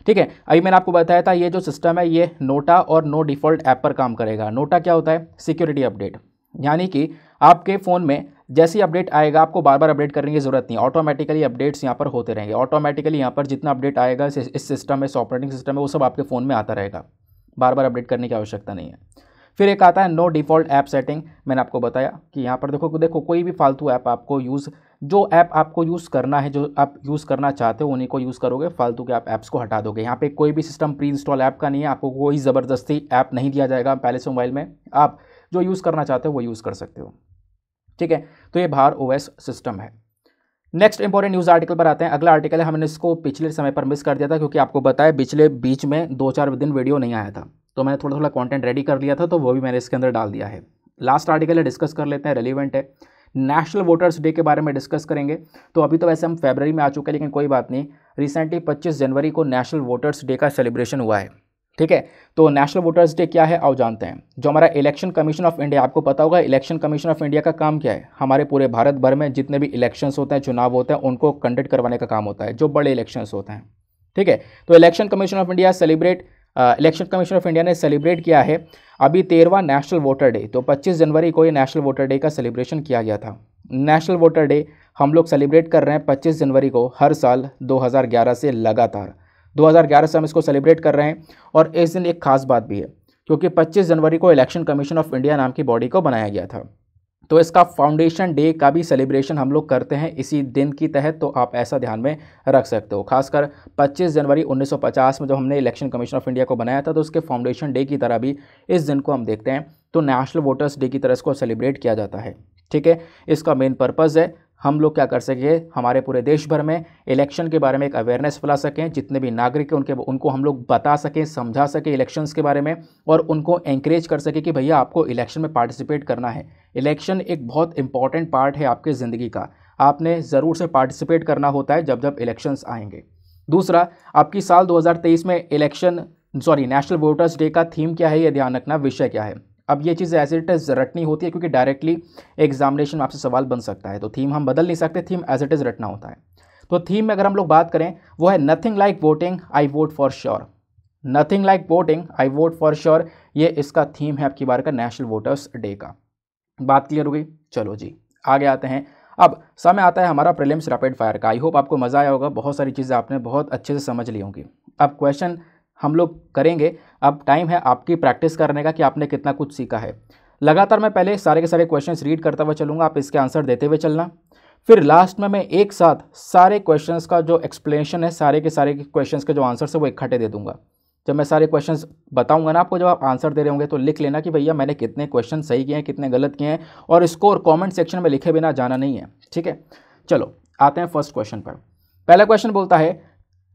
ठीक है अभी मैंने आपको बताया था ये जो सिस्टम है ये नोटा और नो डिफ़ॉल्ट ऐप पर काम करेगा नोटा क्या होता है सिक्योरिटी अपडेट यानी कि आपके फ़ोन में जैसी अपडेट आएगा आपको बार बार अपडेट करने की ज़रूरत नहीं ऑटोमेटिकली अपडेट्स यहाँ पर होते रहेंगे ऑटोमेटिकली यहाँ पर जितना अपडेट आएगा इस सिस्टम में इस ऑपरेटिंग सिस्टम में वो सब आपके फ़ोन में आता रहेगा बार बार अपडेट करने की आवश्यकता नहीं है फिर एक आता है नो डिफ़ॉल्ट ऐप सेटिंग मैंने आपको बताया कि यहाँ पर देखो देखो कोई भी फालतू ऐप आपको यूज़ जो ऐप आपको यूज़ करना है जो आप यूज़ करना चाहते हो उन्हीं को यूज़ करोगे फालतू के आप ऐप्स को हटा दोगे यहाँ पे कोई भी सिस्टम प्री इंस्टॉल ऐप का नहीं है आपको कोई ज़बरदस्ती ऐप नहीं दिया जाएगा पहले से मोबाइल में आप जो यूज़ करना चाहते हो वो यूज़ कर सकते हो ठीक है तो ये भार ओ सिस्टम है नेक्स्ट इंपॉर्टेंट न्यूज़ आर्टिकल पर आते हैं अगला आर्टिकल है हमने इसको पिछले समय पर मिस कर दिया था क्योंकि आपको बताया पिछले बीच में दो चार दिन वीडियो नहीं आया था तो मैंने थोड़ा थोड़ा कॉन्टेंट रेडी कर लिया था तो वो भी मैंने इसके अंदर डाल दिया है लास्ट आर्टिकल है डिस्कस कर लेते हैं रेलिवेंट है नेशनल वोटर्स डे के बारे में डिस्कस करेंगे तो अभी तो वैसे हम फेबररी में आ चुके हैं लेकिन कोई बात नहीं रिसेंटली 25 जनवरी को नेशनल वोटर्स डे का सेलिब्रेशन हुआ है ठीक है तो नेशनल वोटर्स डे क्या है आओ जानते हैं जो हमारा इलेक्शन कमीशन ऑफ इंडिया आपको पता होगा इलेक्शन कमीशन ऑफ इंडिया का काम क्या है हमारे पूरे भारत भर में जितने भी इलेक्शंस होते हैं चुनाव होते हैं उनको कंडक्ट करवाने का काम होता है जो बड़े इलेक्शंस होते हैं ठीक है तो Election Commission of India celebrate Election Commission of India ने सेलिब्रेट किया है अभी तेरहवा नेशनल वोटर डे तो 25 जनवरी को ये नेशनल वोटर डे का सेलिब्रेशन किया गया था नेशनल वोटर डे हम लोग सेलिब्रेट कर रहे हैं 25 जनवरी को हर साल 2011 से लगातार 2011 से हम इसको सेलिब्रेट कर रहे हैं और इस दिन एक खास बात भी है क्योंकि 25 जनवरी को इलेक्शन कमीशन ऑफ इंडिया नाम की बॉडी को बनाया गया था तो इसका फाउंडेशन डे का भी सेलिब्रेशन हम लोग करते हैं इसी दिन की तहत तो आप ऐसा ध्यान में रख सकते हो खासकर 25 जनवरी 1950 में जब हमने इलेक्शन कमीशन ऑफ इंडिया को बनाया था तो उसके फाउंडेशन डे की तरह भी इस दिन को हम देखते हैं तो नेशनल वोटर्स डे की तरह इसको सेलिब्रेट किया जाता है ठीक है इसका मेन पर्पज़ है हम लोग क्या कर सके हमारे पूरे देश भर में इलेक्शन के बारे में एक अवेयरनेस फैला सकें जितने भी नागरिक हैं उनके उनको हम लोग बता सकें समझा सकें इलेक्शंस के बारे में और उनको एंकरेज कर सकें कि भैया आपको इलेक्शन में पार्टिसिपेट करना है इलेक्शन एक बहुत इंपॉर्टेंट पार्ट है आपके ज़िंदगी का आपने ज़रूर से पार्टिसिपेट करना होता है जब जब इलेक्शंस आएंगे दूसरा आपकी साल 2023 में election sorry national voters day का थीम क्या है ये ध्यान रखना विषय क्या है अब ये चीज़ एज इट इज़ रटनी होती है क्योंकि डायरेक्टली एग्जामिनेशन में आपसे सवाल बन सकता है तो थीम हम बदल नहीं सकते थीम एज इट इज़ रटना होता है तो थीम में अगर हम लोग बात करें वो है nothing like voting I vote for sure nothing like voting I vote for sure ये इसका थीम है आपकी बार का नेशनल वोटर्स डे का बात क्लियर हो गई चलो जी आगे आते हैं अब समय आता है हमारा प्रिलिम्स रैपिड फायर का आई होप आपको मज़ा आया होगा बहुत सारी चीज़ें आपने बहुत अच्छे से समझ ली होंगी अब क्वेश्चन हम लोग करेंगे अब टाइम है आपकी प्रैक्टिस करने का कि आपने कितना कुछ सीखा है लगातार मैं पहले सारे के सारे क्वेश्चंस रीड करता हुआ चलूँगा आप इसके आंसर देते हुए चलना फिर लास्ट में मैं एक साथ सारे क्वेश्चंस का जो एक्सप्लेनेशन है सारे के सारे क्वेश्चंस के जो आंसर है वो इकट्ठे दे दूंगा जब मैं सारे क्वेश्चंस बताऊंगा ना आपको जब आप आंसर दे रहे होंगे तो लिख लेना कि भैया मैंने कितने क्वेश्चन सही किए हैं कितने गलत किए हैं और स्कोर कॉमेंट सेक्शन में लिखे बिना जाना नहीं है ठीक है चलो आते हैं फर्स्ट क्वेश्चन पर पहला क्वेश्चन बोलता है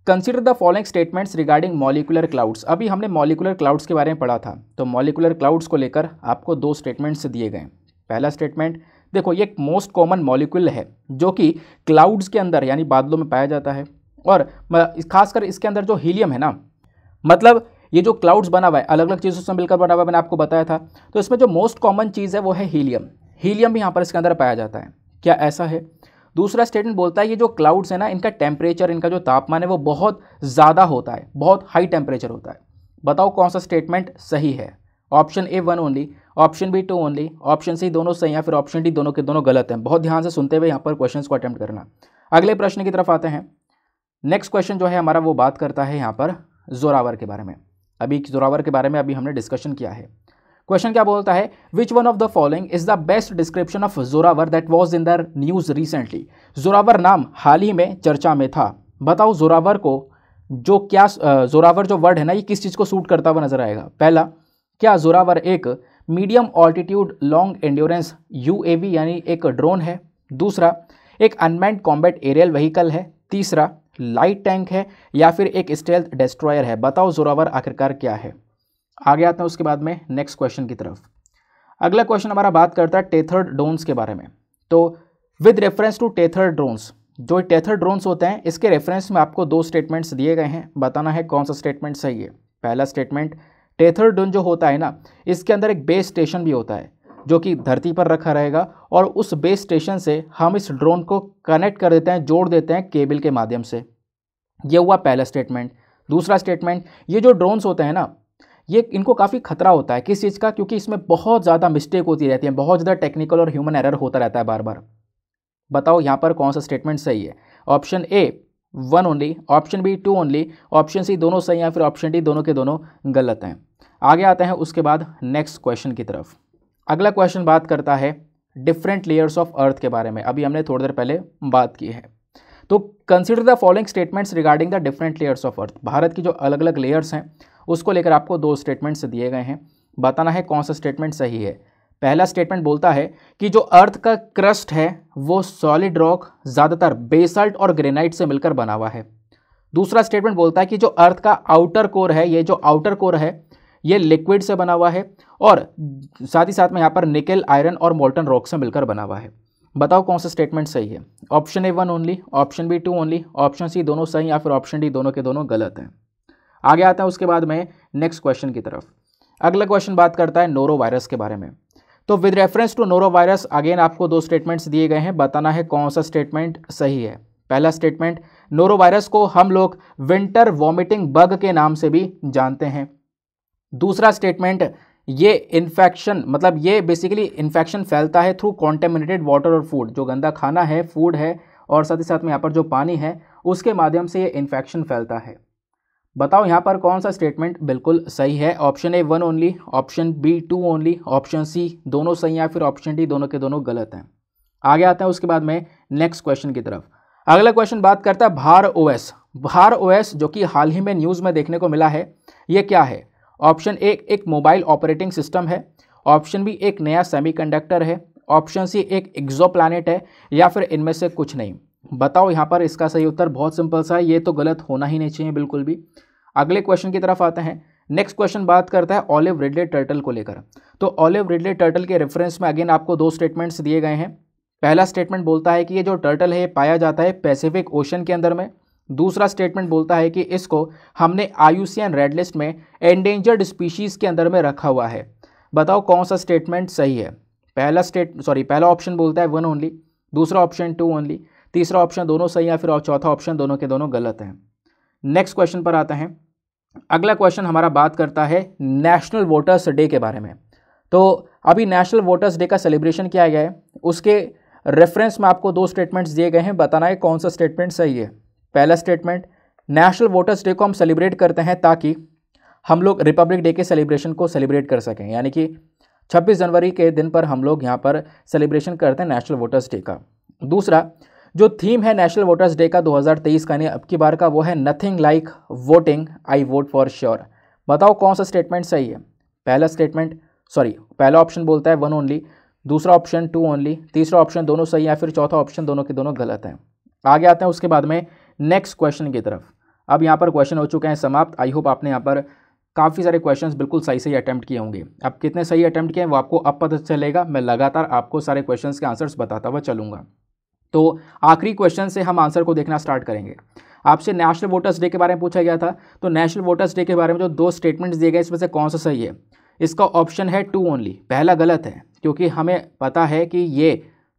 consider the following statements regarding molecular clouds अभी हमने मॉलिकुलर क्लाउड्स के बारे में पढ़ा था तो मॉलिकुलर क्लाउड्स को लेकर आपको दो स्टेटमेंट्स दिए गए पहला स्टेटमेंट देखो ये एक मोस्ट कॉमन मॉलिक्यूल है जो कि क्लाउड्स के अंदर यानी बादलों में पाया जाता है और खासकर इसके अंदर जो हीलियम है ना मतलब ये जो क्लाउड्स बना हुआ है अलग अलग चीज़ों से मिलकर बना हुआ है मैंने आपको बताया था तो इसमें जो मोस्ट कॉमन चीज़ है वो है हीलियम हीलियम भी यहाँ पर इसके अंदर पाया जाता है क्या ऐसा है दूसरा स्टेटमेंट बोलता है ये जो क्लाउड्स है ना इनका टेम्परेचर इनका जो तापमान है वो बहुत ज़्यादा होता है बहुत हाई टेम्परेचर होता है बताओ कौन सा स्टेटमेंट सही है option A one only option B two only option C दोनों सही या फिर ऑप्शन डी दोनों के दोनों गलत हैं बहुत ध्यान से सुनते हुए यहाँ पर क्वेश्चन को अटैम्प्ट करना अगले प्रश्न की तरफ आते हैं नेक्स्ट क्वेश्चन जो है हमारा वो बात करता है यहाँ पर जोरावर के बारे में अभी जोरावर के बारे में अभी हमने डिस्कशन किया है क्वेश्चन क्या बोलता है which one of the following is the best description of Zorawar that was in the news recently Zorawar नाम हाल ही में चर्चा में था बताओ जोरावर को जो क्या जोरावर जो वर्ड है ना ये किस चीज़ को सूट करता हुआ नजर आएगा पहला क्या जोरावर एक medium altitude long endurance U यानी एक ड्रोन है दूसरा एक अनमैंड कॉम्बैट एरियल व्हीकल है तीसरा लाइट टैंक है या फिर एक स्टेल्थ डिस्ट्रॉयर है बताओ जोरावर आखिरकार क्या है आगे आते हैं उसके बाद में नेक्स्ट क्वेश्चन की तरफ अगला क्वेश्चन हमारा बात करता है टेथर्ड ड्रोन्स के बारे में तो with reference to tethered drones जो टेथर ड्रोन्स होते हैं इसके रेफरेंस में आपको दो स्टेटमेंट्स दिए गए हैं बताना है कौन सा स्टेटमेंट सही है पहला स्टेटमेंट टेथर ड्रोन जो होता है ना इसके अंदर एक बेस स्टेशन भी होता है जो कि धरती पर रखा रहेगा और उस बेस स्टेशन से हम इस ड्रोन को कनेक्ट कर देते हैं जोड़ देते हैं केबल के माध्यम से यह हुआ पहला स्टेटमेंट दूसरा स्टेटमेंट ये जो ड्रोन्स होते हैं ना ये इनको काफ़ी खतरा होता है किस चीज़ का क्योंकि इसमें बहुत ज़्यादा मिस्टेक होती रहती है बहुत ज़्यादा टेक्निकल और ह्यूमन एरर होता रहता है बार बार बताओ यहाँ पर कौन सा स्टेटमेंट सही है option A one only option B two only option C दोनों सही हैं फिर ऑप्शन डी दोनों के दोनों गलत हैं आगे आते हैं उसके बाद नेक्स्ट क्वेश्चन की तरफ अगला क्वेश्चन बात करता है डिफरेंट लेयर्स ऑफ अर्थ के बारे में अभी हमने थोड़ी देर पहले बात की है तो consider the following statements regarding the different layers of earth Bharat की जो अलग अलग लेयर्स हैं उसको लेकर आपको दो स्टेटमेंट्स दिए गए हैं बताना है कौन सा स्टेटमेंट सही है पहला स्टेटमेंट बोलता है कि जो अर्थ का क्रस्ट है वो सॉलिड रॉक ज़्यादातर बेसल्ट और ग्रेनाइट से मिलकर बना हुआ है दूसरा स्टेटमेंट बोलता है कि जो अर्थ का आउटर कोर है ये जो आउटर कोर है ये लिक्विड से बना हुआ है और साथ ही साथ में यहाँ पर निकेल आयरन और मोल्टन रॉक से मिलकर बना हुआ है बताओ कौन सा स्टेटमेंट सही है option A one only option B two only option C दोनों सही या फिर ऑप्शन डी दोनों के दोनों गलत हैं आगे आता है उसके बाद में नेक्स्ट क्वेश्चन की तरफ अगला क्वेश्चन बात करता है नोरो वायरस के बारे में तो with reference to norovirus again आपको दो स्टेटमेंट्स दिए गए हैं बताना है कौन सा स्टेटमेंट सही है पहला स्टेटमेंट नोरो वायरस को हम लोग विंटर वॉमिटिंग बग के नाम से भी जानते हैं दूसरा स्टेटमेंट ये इन्फेक्शन मतलब ये बेसिकली इन्फेक्शन फैलता है थ्रू कॉन्टेमिनेटेड वाटर और फूड जो गंदा खाना है फूड है और साथ ही साथ में यहाँ पर जो पानी है उसके माध्यम से ये इन्फेक्शन फैलता है बताओ यहाँ पर कौन सा स्टेटमेंट बिल्कुल सही है option A one only option B two only option C दोनों सही हैं फिर ऑप्शन डी दोनों के दोनों गलत हैं आगे आते हैं उसके बाद में नेक्स्ट क्वेश्चन की तरफ अगला क्वेश्चन बात करता है भार ओएस भार ओएस जो कि हाल ही में न्यूज़ में देखने को मिला है ये क्या है ऑप्शन ए एक मोबाइल ऑपरेटिंग सिस्टम है ऑप्शन बी एक नया कंडक्टर है ऑप्शन सी एक एग्जो प्लानट है या फिर इनमें से कुछ नहीं बताओ यहाँ पर इसका सही उत्तर बहुत सिंपल सा है ये तो गलत होना ही नहीं चाहिए बिल्कुल भी अगले क्वेश्चन की तरफ आते हैं नेक्स्ट क्वेश्चन बात करता है ऑलिव रिडले टर्टल को लेकर तो ऑलिव रिडले टर्टल के रेफरेंस में अगेन आपको दो स्टेटमेंट्स दिए गए हैं पहला स्टेटमेंट बोलता है कि ये जो टर्टल है पाया जाता है पैसिफिक ओशन के अंदर में दूसरा स्टेटमेंट बोलता है कि इसको हमने आई रेड लिस्ट में एंडेंजर्ड स्पीशीज़ के अंदर में रखा हुआ है बताओ कौन सा स्टेटमेंट सही है पहला स्टेट सॉरी पहला ऑप्शन बोलता है वन ओनली दूसरा ऑप्शन टू ओनली तीसरा ऑप्शन दोनों सही या फिर और चौथा ऑप्शन दोनों के दोनों गलत हैं नेक्स्ट क्वेश्चन पर आते हैं अगला क्वेश्चन हमारा बात करता है नेशनल वोटर्स डे के बारे में तो अभी नेशनल वोटर्स डे का सेलिब्रेशन किया गया है उसके रेफरेंस में आपको दो स्टेटमेंट्स दिए गए हैं बताना है कौन सा स्टेटमेंट सही है पहला स्टेटमेंट नेशनल वोटर्स डे को हम सेलिब्रेट करते हैं ताकि हम लोग रिपब्लिक डे के सेलिब्रेशन को सेलिब्रेट कर सकें यानी कि 26 जनवरी के दिन पर हम लोग यहाँ पर सेलिब्रेशन करते हैं नेशनल वोटर्स डे का दूसरा जो थीम है नेशनल वोटर्स डे का 2023 का नहीं अब की बार का वो है nothing like voting I vote for sure बताओ कौन सा स्टेटमेंट सही है पहला स्टेटमेंट सॉरी पहला ऑप्शन बोलता है वन ओनली दूसरा ऑप्शन टू ओनली तीसरा ऑप्शन दोनों सही है फिर चौथा ऑप्शन दोनों के दोनों गलत हैं आगे आते हैं उसके बाद में नेक्स्ट क्वेश्चन की तरफ अब यहाँ पर क्वेश्चन हो चुके हैं समाप्त आई होप आपने यहाँ पर काफ़ी सारे क्वेश्चंस बिल्कुल सही सही अटैम्प्ट किए होंगे अब कितने सही अटैम्प्ट किए हैं वो आपको अब पता चलेगा मैं लगातार आपको सारे क्वेश्चंस के आंसर्स बताता हुआ चलूँगा तो आखिरी क्वेश्चन से हम आंसर को देखना स्टार्ट करेंगे आपसे नेशनल वोटर्स डे के बारे में पूछा गया था तो नेशनल वोटर्स डे के बारे में जो दो स्टेटमेंट्स दिए गए इसमें से कौन सा सही है इसका ऑप्शन है टू ओनली पहला गलत है क्योंकि हमें पता है कि ये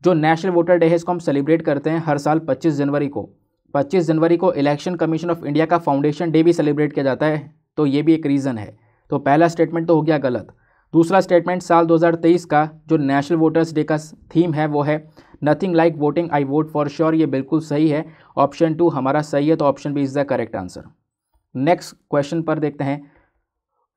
जो नेशनल वोटर डे है इसको हम सेलिब्रेट करते हैं हर साल 25 जनवरी को 25 जनवरी को इलेक्शन कमीशन ऑफ इंडिया का फाउंडेशन डे भी सेलिब्रेट किया जाता है तो ये भी एक रीज़न है तो पहला स्टेटमेंट तो हो गया गलत दूसरा स्टेटमेंट साल 2023 का जो नेशनल वोटर्स डे का थीम है वो है nothing like voting I vote for sure ये बिल्कुल सही है ऑप्शन टू हमारा सही है तो option B is the correct answer next question पर देखते हैं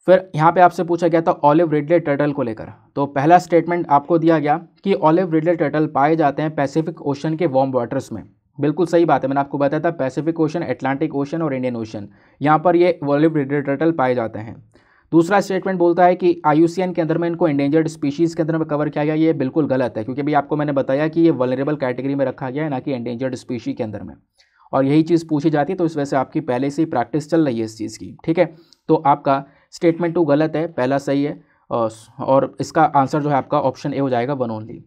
फिर यहाँ पे आपसे पूछा गया था ऑलिव रिडले टर्टल को लेकर तो पहला स्टेटमेंट आपको दिया गया कि ऑलिव रिडले टर्टल पाए जाते हैं पैसिफिक ओशन के वार्म वाटर्स में बिल्कुल सही बात है मैंने आपको बताया था पैसिफिक ओशन एटलांटिक ओशन और इंडियन ओशन यहाँ पर ये ऑलिव रिडले टर्टल पाए जाते हैं दूसरा स्टेटमेंट बोलता है कि आई के अंदर में इनको एंडेंजर्ड स्पीशीज़ के अंदर में कवर किया गया ये बिल्कुल गलत है क्योंकि अभी आपको मैंने बताया कि ये वलरेबल कैटेगरी में रखा गया है ना कि एंडेंजर्ड स्पीशी के अंदर में और यही चीज़ पूछी जाती है तो इस वजह से आपकी पहले से ही प्रैक्टिस चल रही है इस चीज़ की ठीक है तो आपका स्टेटमेंट टू गलत है पहला सही है और इसका आंसर जो है आपका ऑप्शन ए हो जाएगा वन ओनली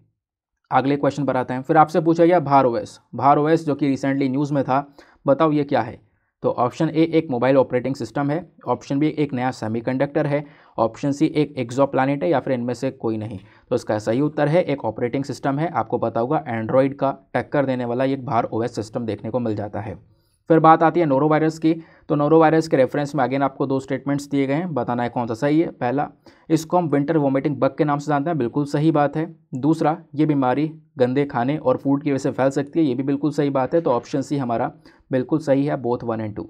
अगले क्वेश्चन पर आते हैं फिर आपसे पूछा गया भार ओएस भार ओएस जो कि रिसेंटली न्यूज़ में था बताओ ये क्या है तो ऑप्शन ए एक मोबाइल ऑपरेटिंग सिस्टम है ऑप्शन बी एक नया सेमीकंडक्टर है ऑप्शन सी एक एक्जो प्लानट है या फिर इनमें से कोई नहीं तो इसका सही उत्तर है एक ऑपरेटिंग सिस्टम है आपको पता होगा एंड्रॉयड का टक्कर देने वाला एक बाहर ओएस सिस्टम देखने को मिल जाता है फिर बात आती है नोरो वायरस की तो नोरो वायरस के रेफरेंस में अगेन आपको दो स्टेटमेंट्स दिए गए हैं बताना है कौन सा सही है पहला इसको हम विंटर वोमिटिंग बग के नाम से जानते हैं बिल्कुल सही बात है दूसरा ये बीमारी गंदे खाने और फूड की वजह से फैल सकती है ये भी बिल्कुल सही बात है तो ऑप्शन सी हमारा बिल्कुल सही है बोथ वन एंड टू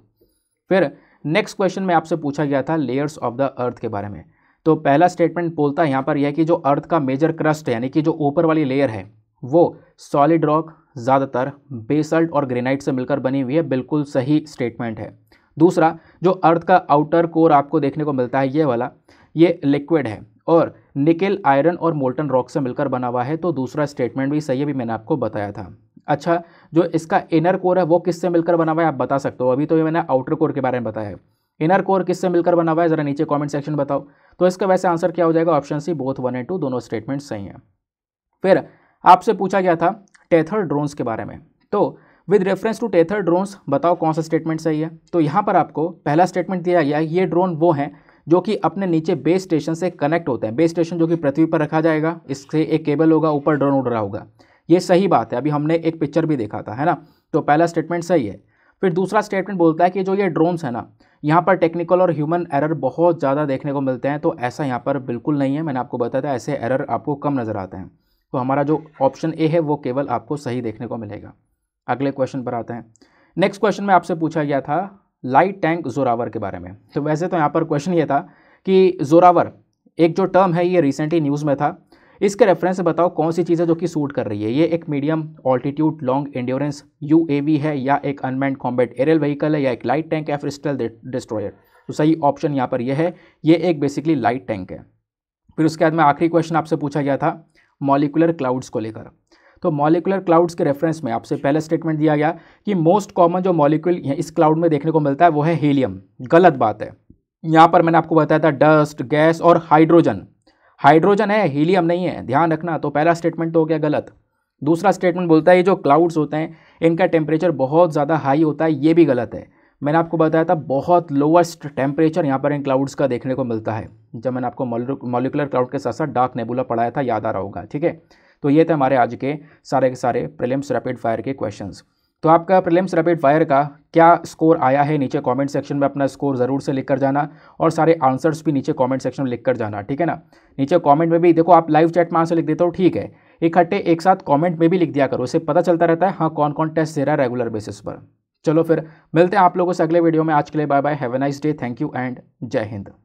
फिर नेक्स्ट क्वेश्चन में आपसे पूछा गया था लेयर्स ऑफ द अर्थ के बारे में तो पहला स्टेटमेंट बोलता है यहाँ पर यह कि जो अर्थ का मेजर क्रस्ट यानी कि जो ऊपर वाली लेयर है वो सॉलिड रॉक ज़्यादातर बेसल्ट और ग्रेनाइट से मिलकर बनी हुई है बिल्कुल सही स्टेटमेंट है दूसरा जो अर्थ का आउटर कोर आपको देखने को मिलता है ये वाला ये लिक्विड है और निकेल आयरन और मोल्टन रॉक से मिलकर बना हुआ है तो दूसरा स्टेटमेंट भी सही है भी मैंने आपको बताया था अच्छा जो इसका इनर कोर है वो किससे मिलकर बना हुआ है आप बता सकते हो अभी तो ये मैंने आउटर कोर के बारे में बताया है इनर कोर किससे मिलकर बना हुआ है ज़रा नीचे कमेंट सेक्शन बताओ तो इसका वैसे आंसर क्या हो जाएगा option C both one and two दोनों स्टेटमेंट सही हैं फिर आपसे पूछा गया था टेथर ड्रोन्स के बारे में तो with reference to tether drones बताओ कौन सा स्टेटमेंट सही है तो यहाँ पर आपको पहला स्टेटमेंट दिया गया ये ड्रोन वो हैं जो कि अपने नीचे बेस स्टेशन से कनेक्ट होते हैं बेस स्टेशन जो कि पृथ्वी पर रखा जाएगा इससे एक केबल होगा ऊपर ड्रोन उड़ रहा होगा ये सही बात है अभी हमने एक पिक्चर भी देखा था है ना तो पहला स्टेटमेंट सही है फिर दूसरा स्टेटमेंट बोलता है कि जो ये ड्रोन्स है ना यहाँ पर टेक्निकल और ह्यूमन एरर बहुत ज़्यादा देखने को मिलते हैं तो ऐसा यहाँ पर बिल्कुल नहीं है मैंने आपको बताया था ऐसे एरर आपको कम नज़र आते हैं तो हमारा जो ऑप्शन ए है वो केवल आपको सही देखने को मिलेगा अगले क्वेश्चन पर आते हैं नेक्स्ट क्वेश्चन में आपसे पूछा गया था लाइट टैंक जोरावर के बारे में तो वैसे तो यहाँ पर क्वेश्चन ये था कि जोरावर एक जो टर्म है ये रिसेंटली न्यूज़ में था इसके रेफरेंस में बताओ कौन सी चीज़ है जो कि सूट कर रही है ये एक medium altitude long endurance U है या एक अनमेंड कॉम्बेट एरियल व्हीकल है या एक लाइट टैंक या फिर स्टेल डिस्ट्रॉयर तो सही ऑप्शन यहाँ पर यह है ये एक बेसिकली लाइट टैंक है फिर उसके बाद में आखिरी क्वेश्चन आपसे पूछा गया था मॉलिकुलर क्लाउड्स को लेकर तो मॉलिकुलर क्लाउड्स के रेफरेंस में आपसे पहले स्टेटमेंट दिया गया कि मोस्ट कॉमन जो मॉलिक्यूल इस क्लाउड में देखने को मिलता है वो है हीलियम गलत बात है यहाँ पर मैंने आपको बताया था डस्ट गैस और हाइड्रोजन हाइड्रोजन है हीलियम नहीं है ध्यान रखना तो पहला स्टेटमेंट तो हो गया गलत दूसरा स्टेटमेंट बोलता है ये जो क्लाउड्स होते हैं इनका टेम्परेचर बहुत ज़्यादा हाई होता है ये भी गलत है मैंने आपको बताया था बहुत लोवेस्ट टेम्परेचर यहाँ पर इन क्लाउड्स का देखने को मिलता है जब मैंने आपको मॉलिकुलर क्लाउड के साथ साथ डार्क नेबुला पढ़ाया था याद आ रहा होगा ठीक है तो ये थे हमारे आज के सारे के सारे प्रिलिम्स रैपिड फायर के क्वेश्चंस तो आपका प्रिलिम्स रैपिड फायर का क्या स्कोर आया है नीचे कमेंट सेक्शन में अपना स्कोर ज़रूर से लिख कर जाना और सारे आंसर्स भी नीचे कमेंट सेक्शन में लिख कर जाना ठीक है ना नीचे कमेंट में भी देखो आप लाइव चैट में आंसर लिख देते हो ठीक है इकट्ठे एक, एक साथ कमेंट में भी लिख दिया करो उसे पता चलता रहता है हाँ कौन कौन टेस्ट दे रहा है रेगुलर बेसिस पर चलो फिर मिलते हैं आप लोगों से अगले वीडियो में आज के लिए bye bye have a nice day thank you and Jai Hind